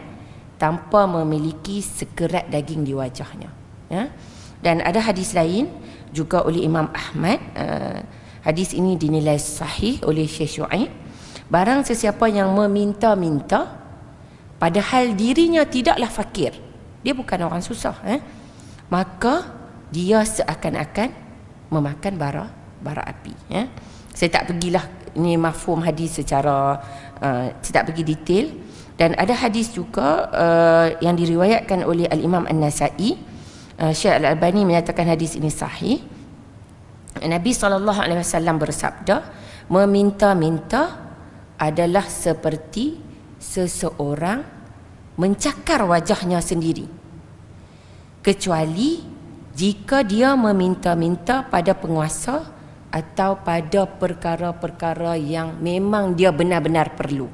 tanpa memiliki sekerat daging di wajahnya ya dan ada hadis lain juga oleh Imam Ahmad uh, hadis ini dinilai sahih oleh Syekh Shu'aib barang sesiapa yang meminta-minta padahal dirinya tidaklah fakir dia bukan orang susah eh maka dia seakan-akan memakan bara bara api ya saya tak pergilah ini mafhum hadis secara uh, saya tak pergi detail dan ada hadis juga uh, yang diriwayatkan oleh al-Imam An-Nasa'i Al Eh, Syekh Al-Albani menyatakan hadis ini sahih. Nabi sallallahu alaihi wasallam bersabda, meminta-minta adalah seperti seseorang mencakar wajahnya sendiri. Kecuali jika dia meminta-minta pada penguasa atau pada perkara-perkara yang memang dia benar-benar perlu.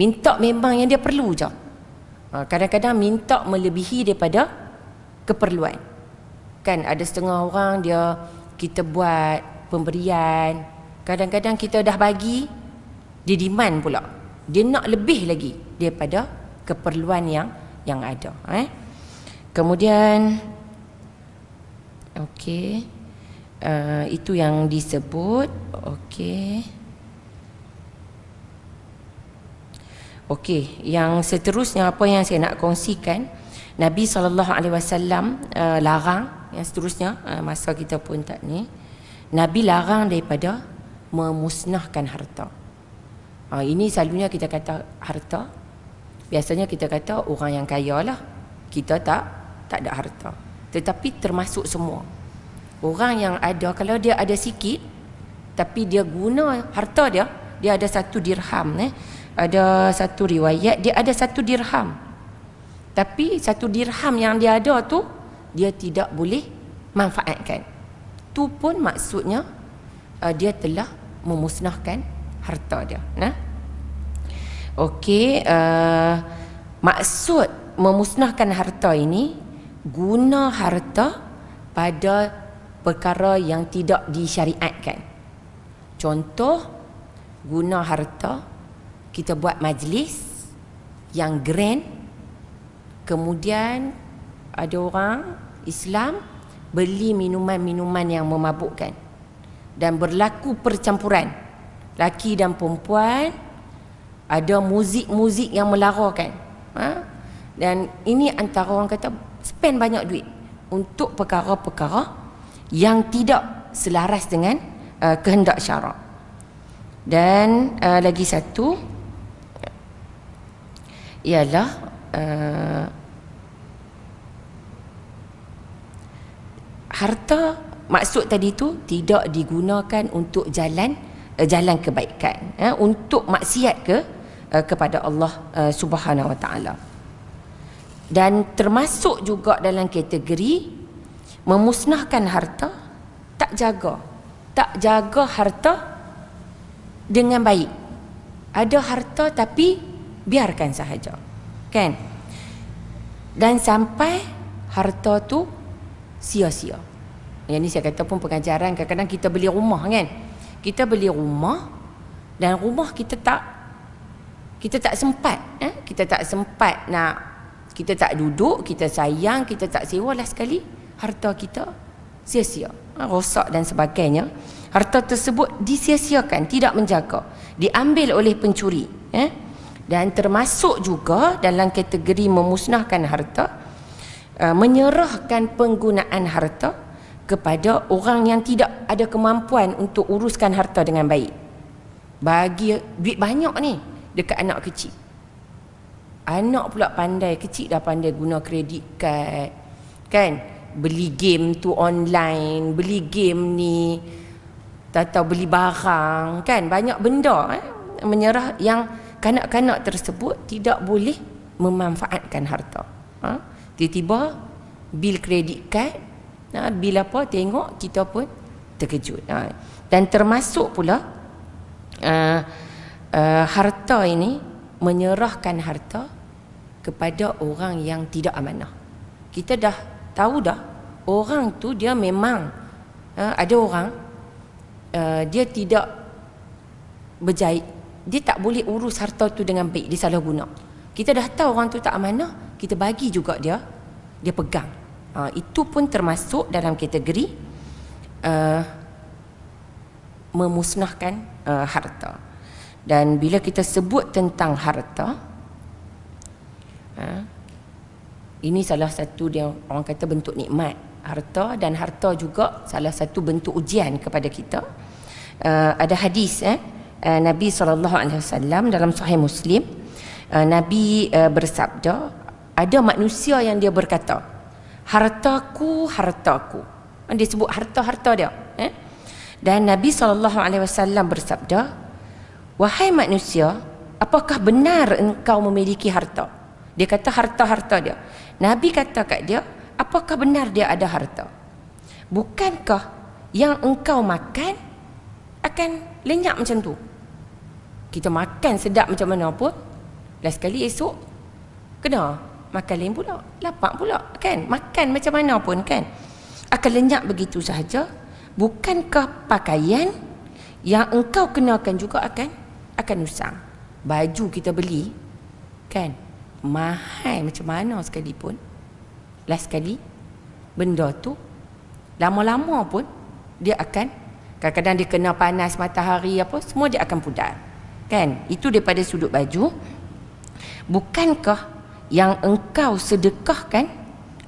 Minta memang yang dia perlu je. Eh, kadang-kadang minta melebihi daripada keperluan. Kan ada setengah orang dia kita buat pemberian, kadang-kadang kita dah bagi dia demand pula. Dia nak lebih lagi daripada keperluan yang yang ada, eh. Kemudian okey. Uh, itu yang disebut okey okey yang seterusnya apa yang saya nak kongsikan Nabi SAW uh, larang yang seterusnya uh, masa kita pun tak ni Nabi larang daripada memusnahkan harta uh, ini selalunya kita kata harta biasanya kita kata orang yang kaya lah kita tak tak ada harta tetapi termasuk semua orang yang ada kalau dia ada sikit tapi dia guna harta dia dia ada satu dirham eh? ada satu riwayat dia ada satu dirham tapi satu dirham yang dia ada tu dia tidak boleh manfaatkan tu pun maksudnya uh, dia telah memusnahkan harta dia nah okey uh, maksud memusnahkan harta ini guna harta pada perkara yang tidak disyariatkan contoh guna harta kita buat majlis yang grand kemudian ada orang Islam beli minuman-minuman yang memabukkan dan berlaku percampuran laki dan perempuan ada muzik-muzik yang melarakan ha? dan ini antara orang kata spend banyak duit untuk perkara-perkara yang tidak selaras dengan uh, kehendak syarak dan uh, lagi satu ialah uh, harta maksud tadi tu tidak digunakan untuk jalan uh, jalan kebaikan ya uh, untuk maksiat ke uh, kepada Allah uh, Subhanahu Wa Taala dan termasuk juga dalam kategori memusnahkan harta tak jaga tak jaga harta dengan baik ada harta tapi biarkan sahaja kan dan sampai harta tu sia-sia yang ni saya kata pun pengajaran kadang-kadang kita beli rumah kan kita beli rumah dan rumah kita tak kita tak sempat eh? kita tak sempat nak kita tak duduk kita sayang kita tak sewa lah sekali harta kita sia-sia ah, rosak dan sebagainya harta tersebut disia-siakan tidak menjaga diambil oleh pencuri eh? dan termasuk juga dalam kategori memusnahkan harta uh, menyerahkan penggunaan harta kepada orang yang tidak ada kemampuan untuk uruskan harta dengan baik bagi duit banyak ni dekat anak kecil anak pula pandai kecil dah pandai guna kredit kad kan beli game tu online beli game ni tak tahu beli barang kan banyak benda eh? menyerah yang kanak-kanak tersebut tidak boleh memanfaatkan harta. Ha? Tiba-tiba bil kredit card, ha, bil apa tengok kita pun terkejut. Ha? Dan termasuk pula uh, uh, harta ini menyerahkan harta kepada orang yang tidak amanah. Kita dah tahu dah orang tu dia memang uh, ada orang uh, dia tidak berjaya dia tak boleh urus harta tu dengan baik dia salah guna kita dah tahu orang tu tak amanah kita bagi juga dia dia pegang ha, itu pun termasuk dalam kategori uh, memusnahkan uh, harta dan bila kita sebut tentang harta ha, ini salah satu yang orang kata bentuk nikmat harta dan harta juga salah satu bentuk ujian kepada kita uh, ada hadis eh? Eh, Nabi saw dalam sahih Muslim eh, Nabi eh, bersabda ada manusia yang dia berkata hartaku hartaku kan dia sebut harta-harta dia dan Nabi saw bersabda wahai manusia apakah benar engkau memiliki harta dia kata harta-harta dia Nabi kata kat dia apakah benar dia ada harta bukankah yang engkau makan akan lenyap macam tu kita makan sedap macam mana pun last kali esok kena makan lain pula lapak pula kan makan macam mana pun kan akan lenyap begitu sahaja bukankah pakaian yang engkau kenakan juga akan akan usang baju kita beli kan mahal macam mana sekalipun last kali benda tu lama-lama pun dia akan kadang-kadang dia kena panas matahari apa semua dia akan pudar kan itu daripada sudut baju bukankah yang engkau sedekahkan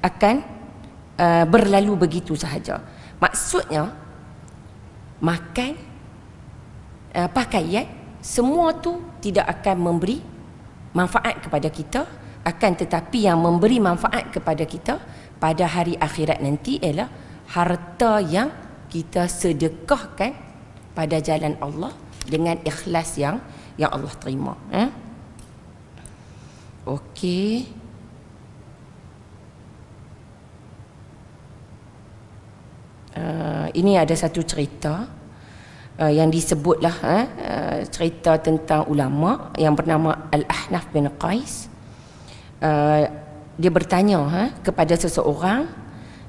akan uh, berlalu begitu sahaja maksudnya makan uh, pakaian semua tu tidak akan memberi manfaat kepada kita akan tetapi yang memberi manfaat kepada kita pada hari akhirat nanti ialah harta yang kita sedekahkan pada jalan Allah dengan ikhlas yang yang Allah terima eh okey uh, ini ada satu cerita uh, yang disebutlah eh uh, cerita tentang ulama yang bernama Al-Ahnaf bin Qais uh, dia bertanya ha, kepada seseorang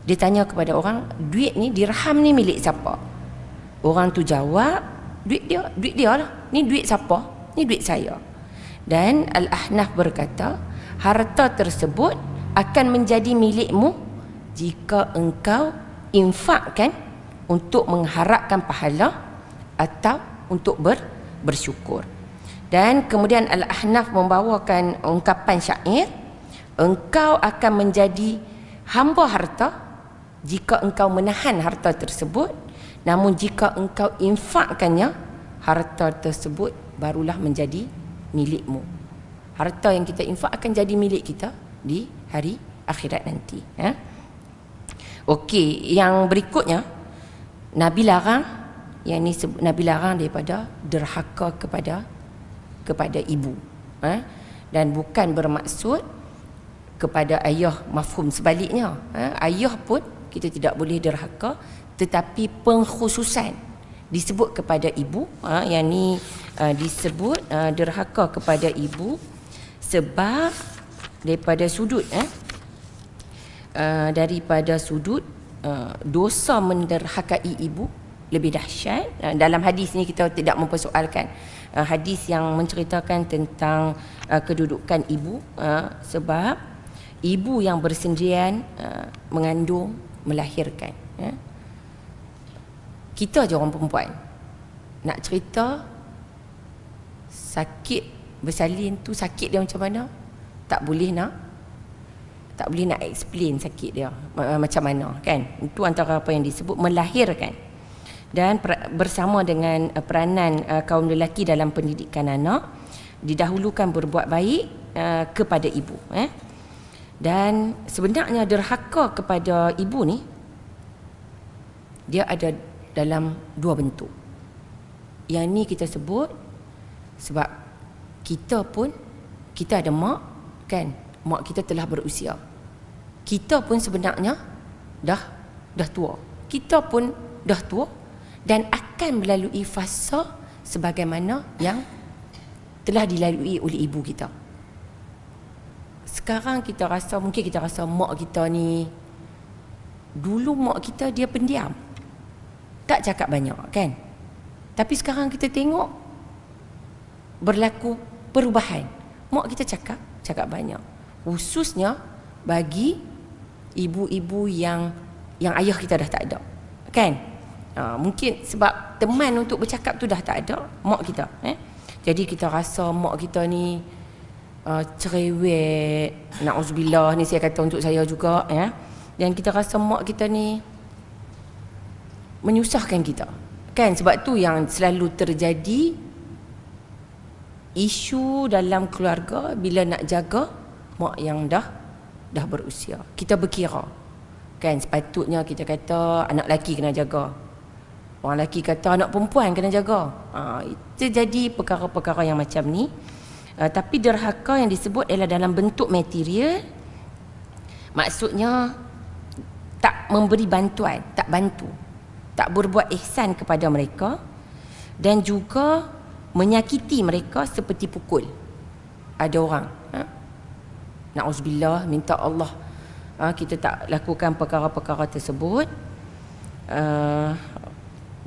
dia tanya kepada orang duit ni dirham ni milik siapa orang tu jawab duit dia duit dia lah ni duit siapa ini duit saya dan Al-Ahnaf berkata harta tersebut akan menjadi milikmu jika engkau infakkan untuk mengharapkan pahala atau untuk ber, bersyukur dan kemudian Al-Ahnaf membawakan ungkapan syair engkau akan menjadi hamba harta jika engkau menahan harta tersebut namun jika engkau infakkannya harta tersebut barulah menjadi milikmu. Harta yang kita infak akan jadi milik kita di hari akhirat nanti. Ya? Okey, yang berikutnya Nabi larang yang ni Nabi larang daripada derhaka kepada kepada ibu. Ya? Dan bukan bermaksud kepada ayah mafhum sebaliknya. Ya? Ayah pun kita tidak boleh derhaka tetapi pengkhususan disebut kepada ibu ha, yang ni uh, disebut uh, derhaka kepada ibu sebab daripada sudut eh uh, daripada sudut uh, dosa menderhakai ibu lebih dahsyat uh, dalam hadis ni kita tidak mempersoalkan uh, hadis yang menceritakan tentang uh, kedudukan ibu uh, sebab ibu yang bersendirian uh, mengandung melahirkan ya kita je orang perempuan nak cerita sakit bersalin tu sakit dia macam mana tak boleh nak tak boleh nak explain sakit dia macam mana kan itu antara apa yang disebut melahirkan dan bersama dengan eh, peranan eh, kaum lelaki dalam pendidikan anak didahulukan berbuat baik eh, kepada ibu eh dan sebenarnya derhaka kepada ibu ni dia ada dalam dua bentuk yang ni kita sebut sebab kita pun kita ada mak kan? Mak kita telah berusia. Kita pun sebenarnya dah dah tua. Kita pun dah tua dan akan melalui fasa sebagaimana yang telah dilalui oleh ibu kita. Sekarang kita rasa mungkin kita rasa mak kita ni dulu mak kita dia pendiam. Tak cakap banyak kan? Tapi sekarang kita tengok berlaku perubahan. Mak kita cakap, cakap banyak. Khususnya bagi ibu-ibu yang yang ayah kita dah tak ada. Kan? Ha, mungkin sebab teman untuk bercakap tu dah tak ada mak kita eh? jadi kita rasa mak kita ni uh, cerewet na'uzubillah ni saya kata untuk saya juga eh? dan kita rasa mak kita ni menyusahkan kita kan sebab tu yang selalu terjadi isu dalam keluarga bila nak jaga mak yang dah dah berusia. Kita berkira. Kan sepatutnya kita kata anak lelaki kena jaga. Orang lelaki kata anak perempuan kena jaga. Ha, itu jadi perkara-perkara yang macam ni. Uh, tapi derhaka yang disebut ialah dalam bentuk material. Maksudnya tak memberi bantuan, tak bantu. Tak berbuat ihsan kepada mereka. Dan juga menyakiti mereka seperti pukul ada orang ha? na'uzubillah minta Allah ha, kita tak lakukan perkara-perkara tersebut uh,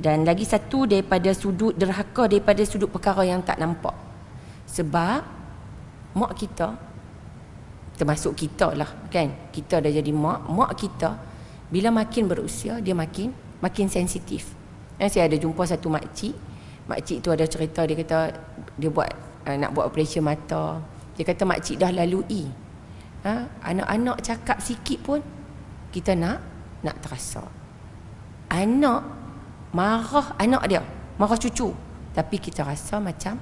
dan lagi satu daripada sudut derhaka daripada sudut perkara yang tak nampak sebab mak kita termasuk kita lah kan kita dah jadi mak mak kita bila makin berusia dia makin makin sensitif ha, saya ada jumpa satu makcik makcik tu ada cerita dia kata dia buat uh, nak buat operation mata dia kata makcik dah lalui ha? anak-anak cakap sikit pun kita nak nak terasa anak marah anak dia marah cucu tapi kita rasa macam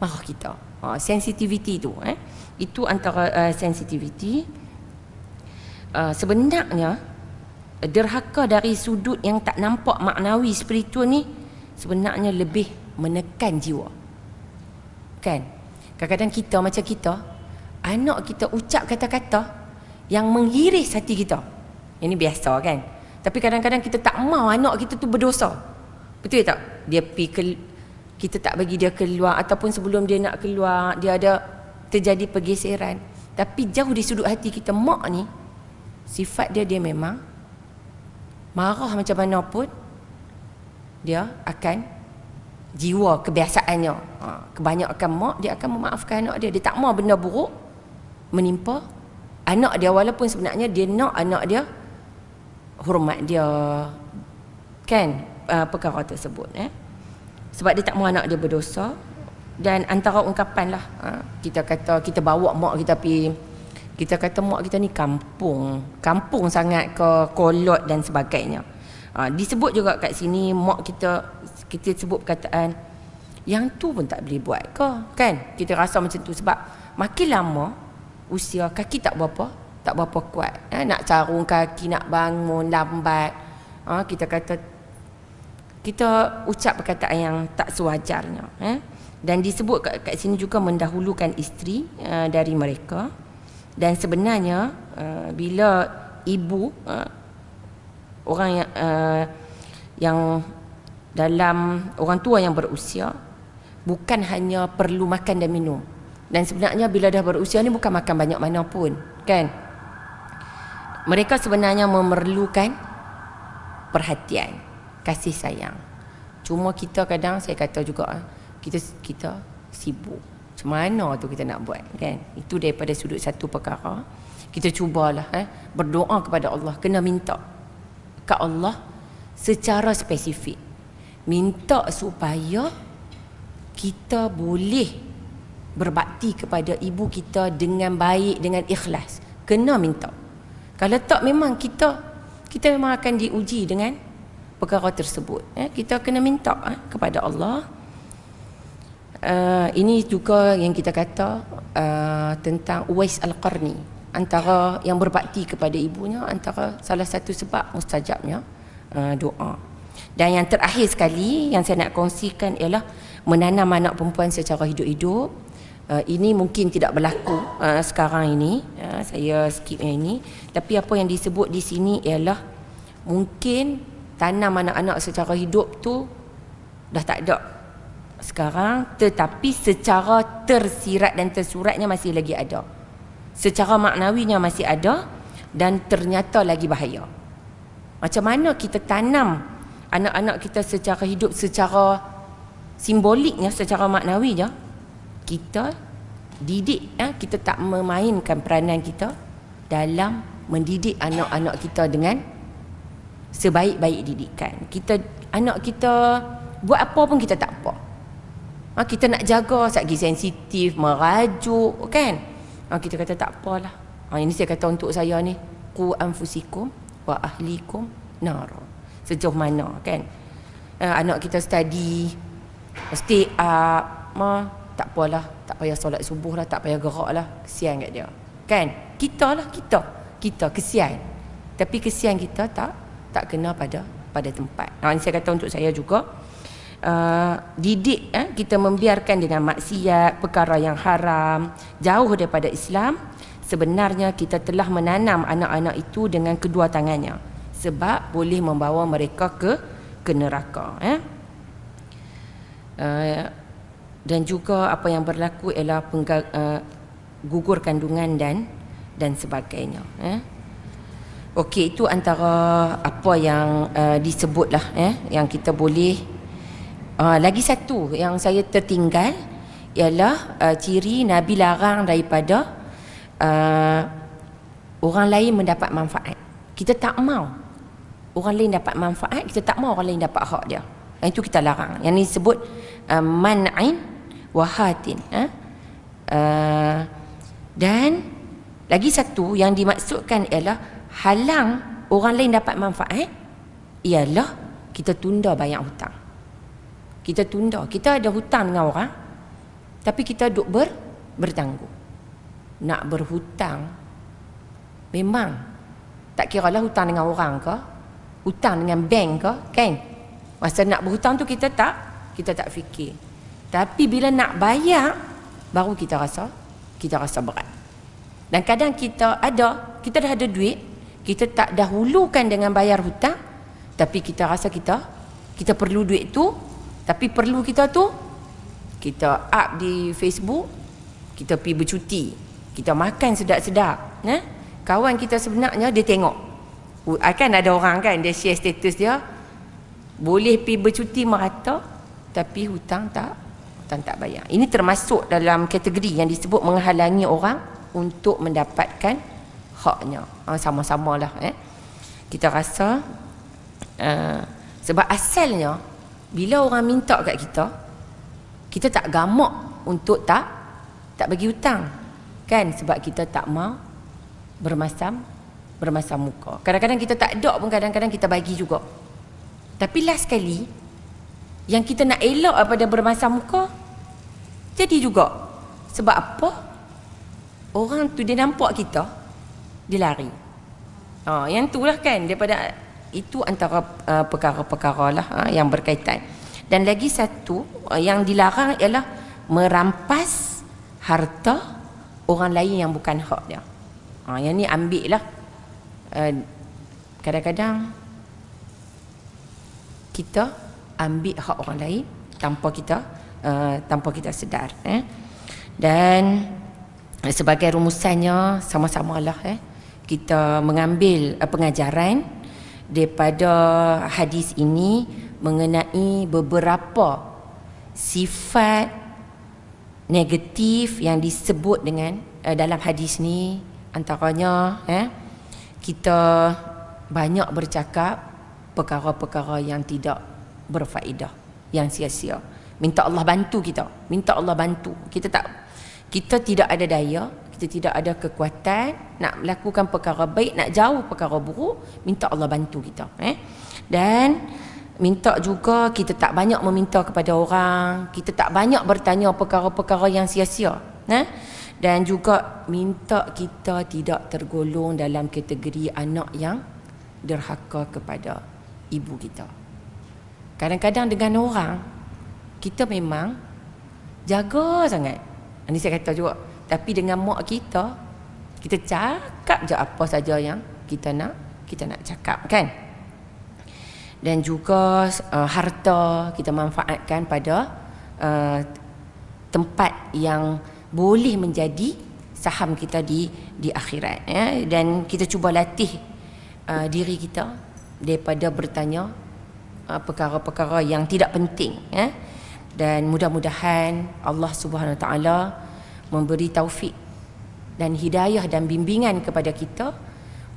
marah kita ha, sensitivity tu eh? itu antara uh, eh, sensitivity uh, eh, sebenarnya derhaka dari sudut yang tak nampak maknawi spiritual ni sebenarnya lebih menekan jiwa. Kan? Kadang-kadang kita macam kita, anak kita ucap kata-kata yang menghiris hati kita. Ini biasa kan? Tapi kadang-kadang kita tak mahu anak kita tu berdosa. Betul tak? Dia pi ke kita tak bagi dia keluar ataupun sebelum dia nak keluar dia ada terjadi pergeseran. Tapi jauh di sudut hati kita mak ni sifat dia dia memang marah macam mana pun dia akan jiwa kebiasaannya ha, kebanyakan mak dia akan memaafkan anak dia dia tak mahu benda buruk menimpa anak dia walaupun sebenarnya dia nak anak dia hormat dia kan uh, perkara tersebut eh? sebab dia tak mahu anak dia berdosa dan antara ungkapan lah ha, kita kata kita bawa mak kita pergi kita kata mak kita ni kampung kampung sangat ke kolot dan sebagainya Ha, disebut juga kat sini mak kita kita sebut perkataan yang tu pun tak boleh buat ke kan kita rasa macam tu sebab makin lama usia kaki tak berapa tak berapa kuat ha, nak carung kaki nak bangun lambat ha, kita kata kita ucap perkataan yang tak sewajarnya ha? dan disebut kat, kat sini juga mendahulukan isteri uh, dari mereka dan sebenarnya uh, bila ibu uh, orang yang uh, yang dalam orang tua yang berusia bukan hanya perlu makan dan minum dan sebenarnya bila dah berusia ni bukan makan banyak mana pun kan mereka sebenarnya memerlukan perhatian kasih sayang cuma kita kadang saya kata juga eh, kita kita sibuk macam mana tu kita nak buat kan itu daripada sudut satu perkara kita cubalah eh berdoa kepada Allah kena minta kat Allah secara spesifik minta supaya kita boleh berbakti kepada ibu kita dengan baik dengan ikhlas kena minta kalau tak memang kita kita memang akan diuji dengan perkara tersebut eh kita kena minta eh, kepada Allah uh, ini juga yang kita kata uh, tentang uwais al-qarni antara yang berbakti kepada ibunya antara salah satu sebab mustajabnya uh, doa. Dan yang terakhir sekali yang saya nak kongsikan ialah menanam anak perempuan secara hidup-hidup. Uh, ini mungkin tidak berlaku uh, sekarang ini. Uh, saya skip yang ini. Tapi apa yang disebut di sini ialah mungkin tanam anak-anak secara hidup tu dah tak ada sekarang tetapi secara tersirat dan tersuratnya masih lagi ada secara maknawinya masih ada dan ternyata lagi bahaya. Macam mana kita tanam anak-anak kita secara hidup secara simboliknya secara maknawinya kita didik ya kita tak memainkan peranan kita dalam mendidik anak-anak kita dengan sebaik-baik didikan. Kita anak kita buat apa pun kita tak apa. Ha, kita nak jaga sagi sensitif, merajuk kan? Ha, kita kata tak apalah. Ha, ini saya kata untuk saya ni. Ku anfusikum wa ahlikum nara. Sejauh mana kan. Ha, anak kita study. Stay up. Ma, tak apalah. Tak payah solat subuh lah. Tak payah gerak lah. Kesian kat dia. Kan? Kita lah kita. Kita kesian. Tapi kesian kita tak tak kena pada pada tempat. Ha, ini saya kata untuk saya juga. Uh, didik eh, kita membiarkan dengan maksiat, perkara yang haram, jauh daripada Islam, sebenarnya kita telah menanam anak-anak itu dengan kedua tangannya sebab boleh membawa mereka ke ke neraka eh. Uh, dan juga apa yang berlaku ialah pengga, uh, gugur kandungan dan dan sebagainya eh. Okey itu antara apa yang uh, disebutlah eh yang kita boleh Uh, lagi satu yang saya tertinggal ialah uh, ciri Nabi larang daripada uh, orang lain mendapat manfaat. Kita tak mau orang lain dapat manfaat, kita tak mau orang lain dapat hak dia. Yang itu kita larang. Yang ini sebut uh, man'in wa hatin. Uh, dan lagi satu yang dimaksudkan ialah halang orang lain dapat manfaat ialah kita tunda bayar hutang kita tunda kita ada hutang dengan orang tapi kita duk ber bertangguh nak berhutang memang tak kira lah hutang dengan orang ke hutang dengan bank ke kan masa nak berhutang tu kita tak kita tak fikir tapi bila nak bayar baru kita rasa kita rasa berat dan kadang kita ada kita dah ada duit kita tak dahulukan dengan bayar hutang tapi kita rasa kita kita perlu duit tu tapi perlu kita tu kita up di Facebook, kita pergi bercuti, kita makan sedap-sedap, ya. Eh? Kawan kita sebenarnya dia tengok. Akan ah, ada orang kan dia share status dia boleh pergi bercuti merata tapi hutang tak hutang tak bayar. Ini termasuk dalam kategori yang disebut menghalangi orang untuk mendapatkan haknya. sama ah, sama lah, eh. Kita rasa uh, sebab asalnya bila orang minta kat kita kita tak gamak untuk tak tak bagi hutang kan sebab kita tak mau bermasam bermasam muka kadang-kadang kita tak dok pun kadang-kadang kita bagi juga tapi last sekali yang kita nak elok daripada bermasam muka jadi juga sebab apa orang tu dia nampak kita dia lari ha, yang tu lah kan daripada itu antara uh, perkara-perkara lah uh, yang berkaitan dan lagi satu uh, yang dilarang ialah merampas harta orang lain yang bukan hak dia ah, yang ni ambil lah kadang-kadang kita ambil hak orang lain tanpa kita tanpa kita sedar eh. dan sebagai rumusannya sama sama lah eh, kita mengambil pengajaran daripada hadis ini mengenai beberapa sifat negatif yang disebut dengan uh, dalam hadis ni antaranya eh kita banyak bercakap perkara-perkara yang tidak berfaedah yang sia-sia minta Allah bantu kita minta Allah bantu kita tak kita tidak ada daya kita tidak ada kekuatan nak melakukan perkara baik, nak jauh perkara buruk, minta Allah bantu kita. Eh? Dan minta juga kita tak banyak meminta kepada orang, kita tak banyak bertanya perkara-perkara yang sia-sia. Eh? Dan juga minta kita tidak tergolong dalam kategori anak yang derhaka kepada ibu kita. Kadang-kadang dengan orang, kita memang jaga sangat. Ini saya kata juga, tapi dengan mak kita Kita cakap je apa saja yang kita nak Kita nak cakap kan Dan juga uh, harta kita manfaatkan pada uh, Tempat yang boleh menjadi saham kita di di akhirat ya dan kita cuba latih uh, diri kita daripada bertanya uh, perkara-perkara yang tidak penting ya dan mudah-mudahan Allah Subhanahu taala memberi taufik dan hidayah dan bimbingan kepada kita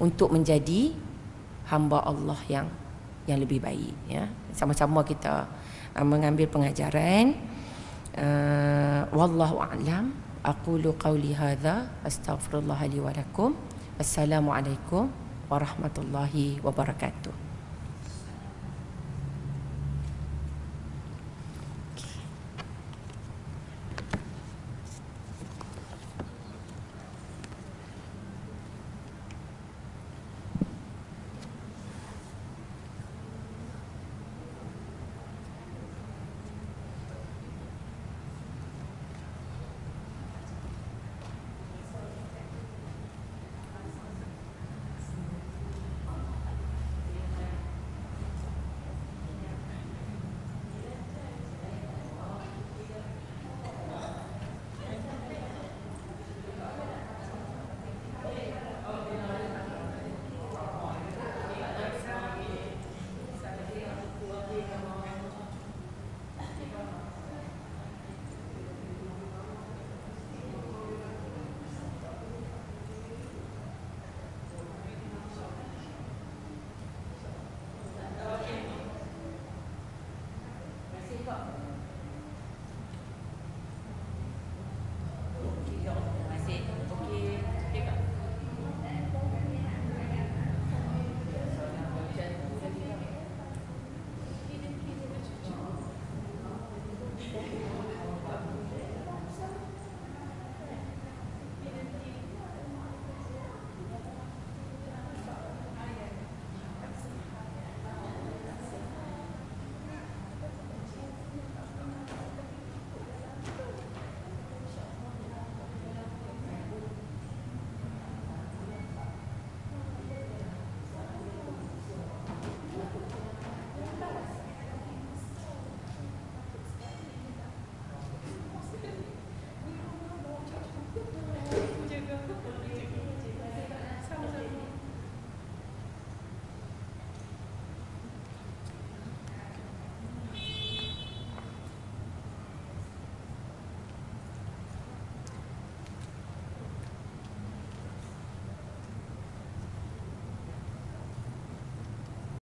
untuk menjadi hamba Allah yang yang lebih baik ya sama-sama kita uh, mengambil pengajaran uh, wallahu a'lam aqulu qawli hadha astaghfirullah li wa lakum assalamu alaikum warahmatullahi wabarakatuh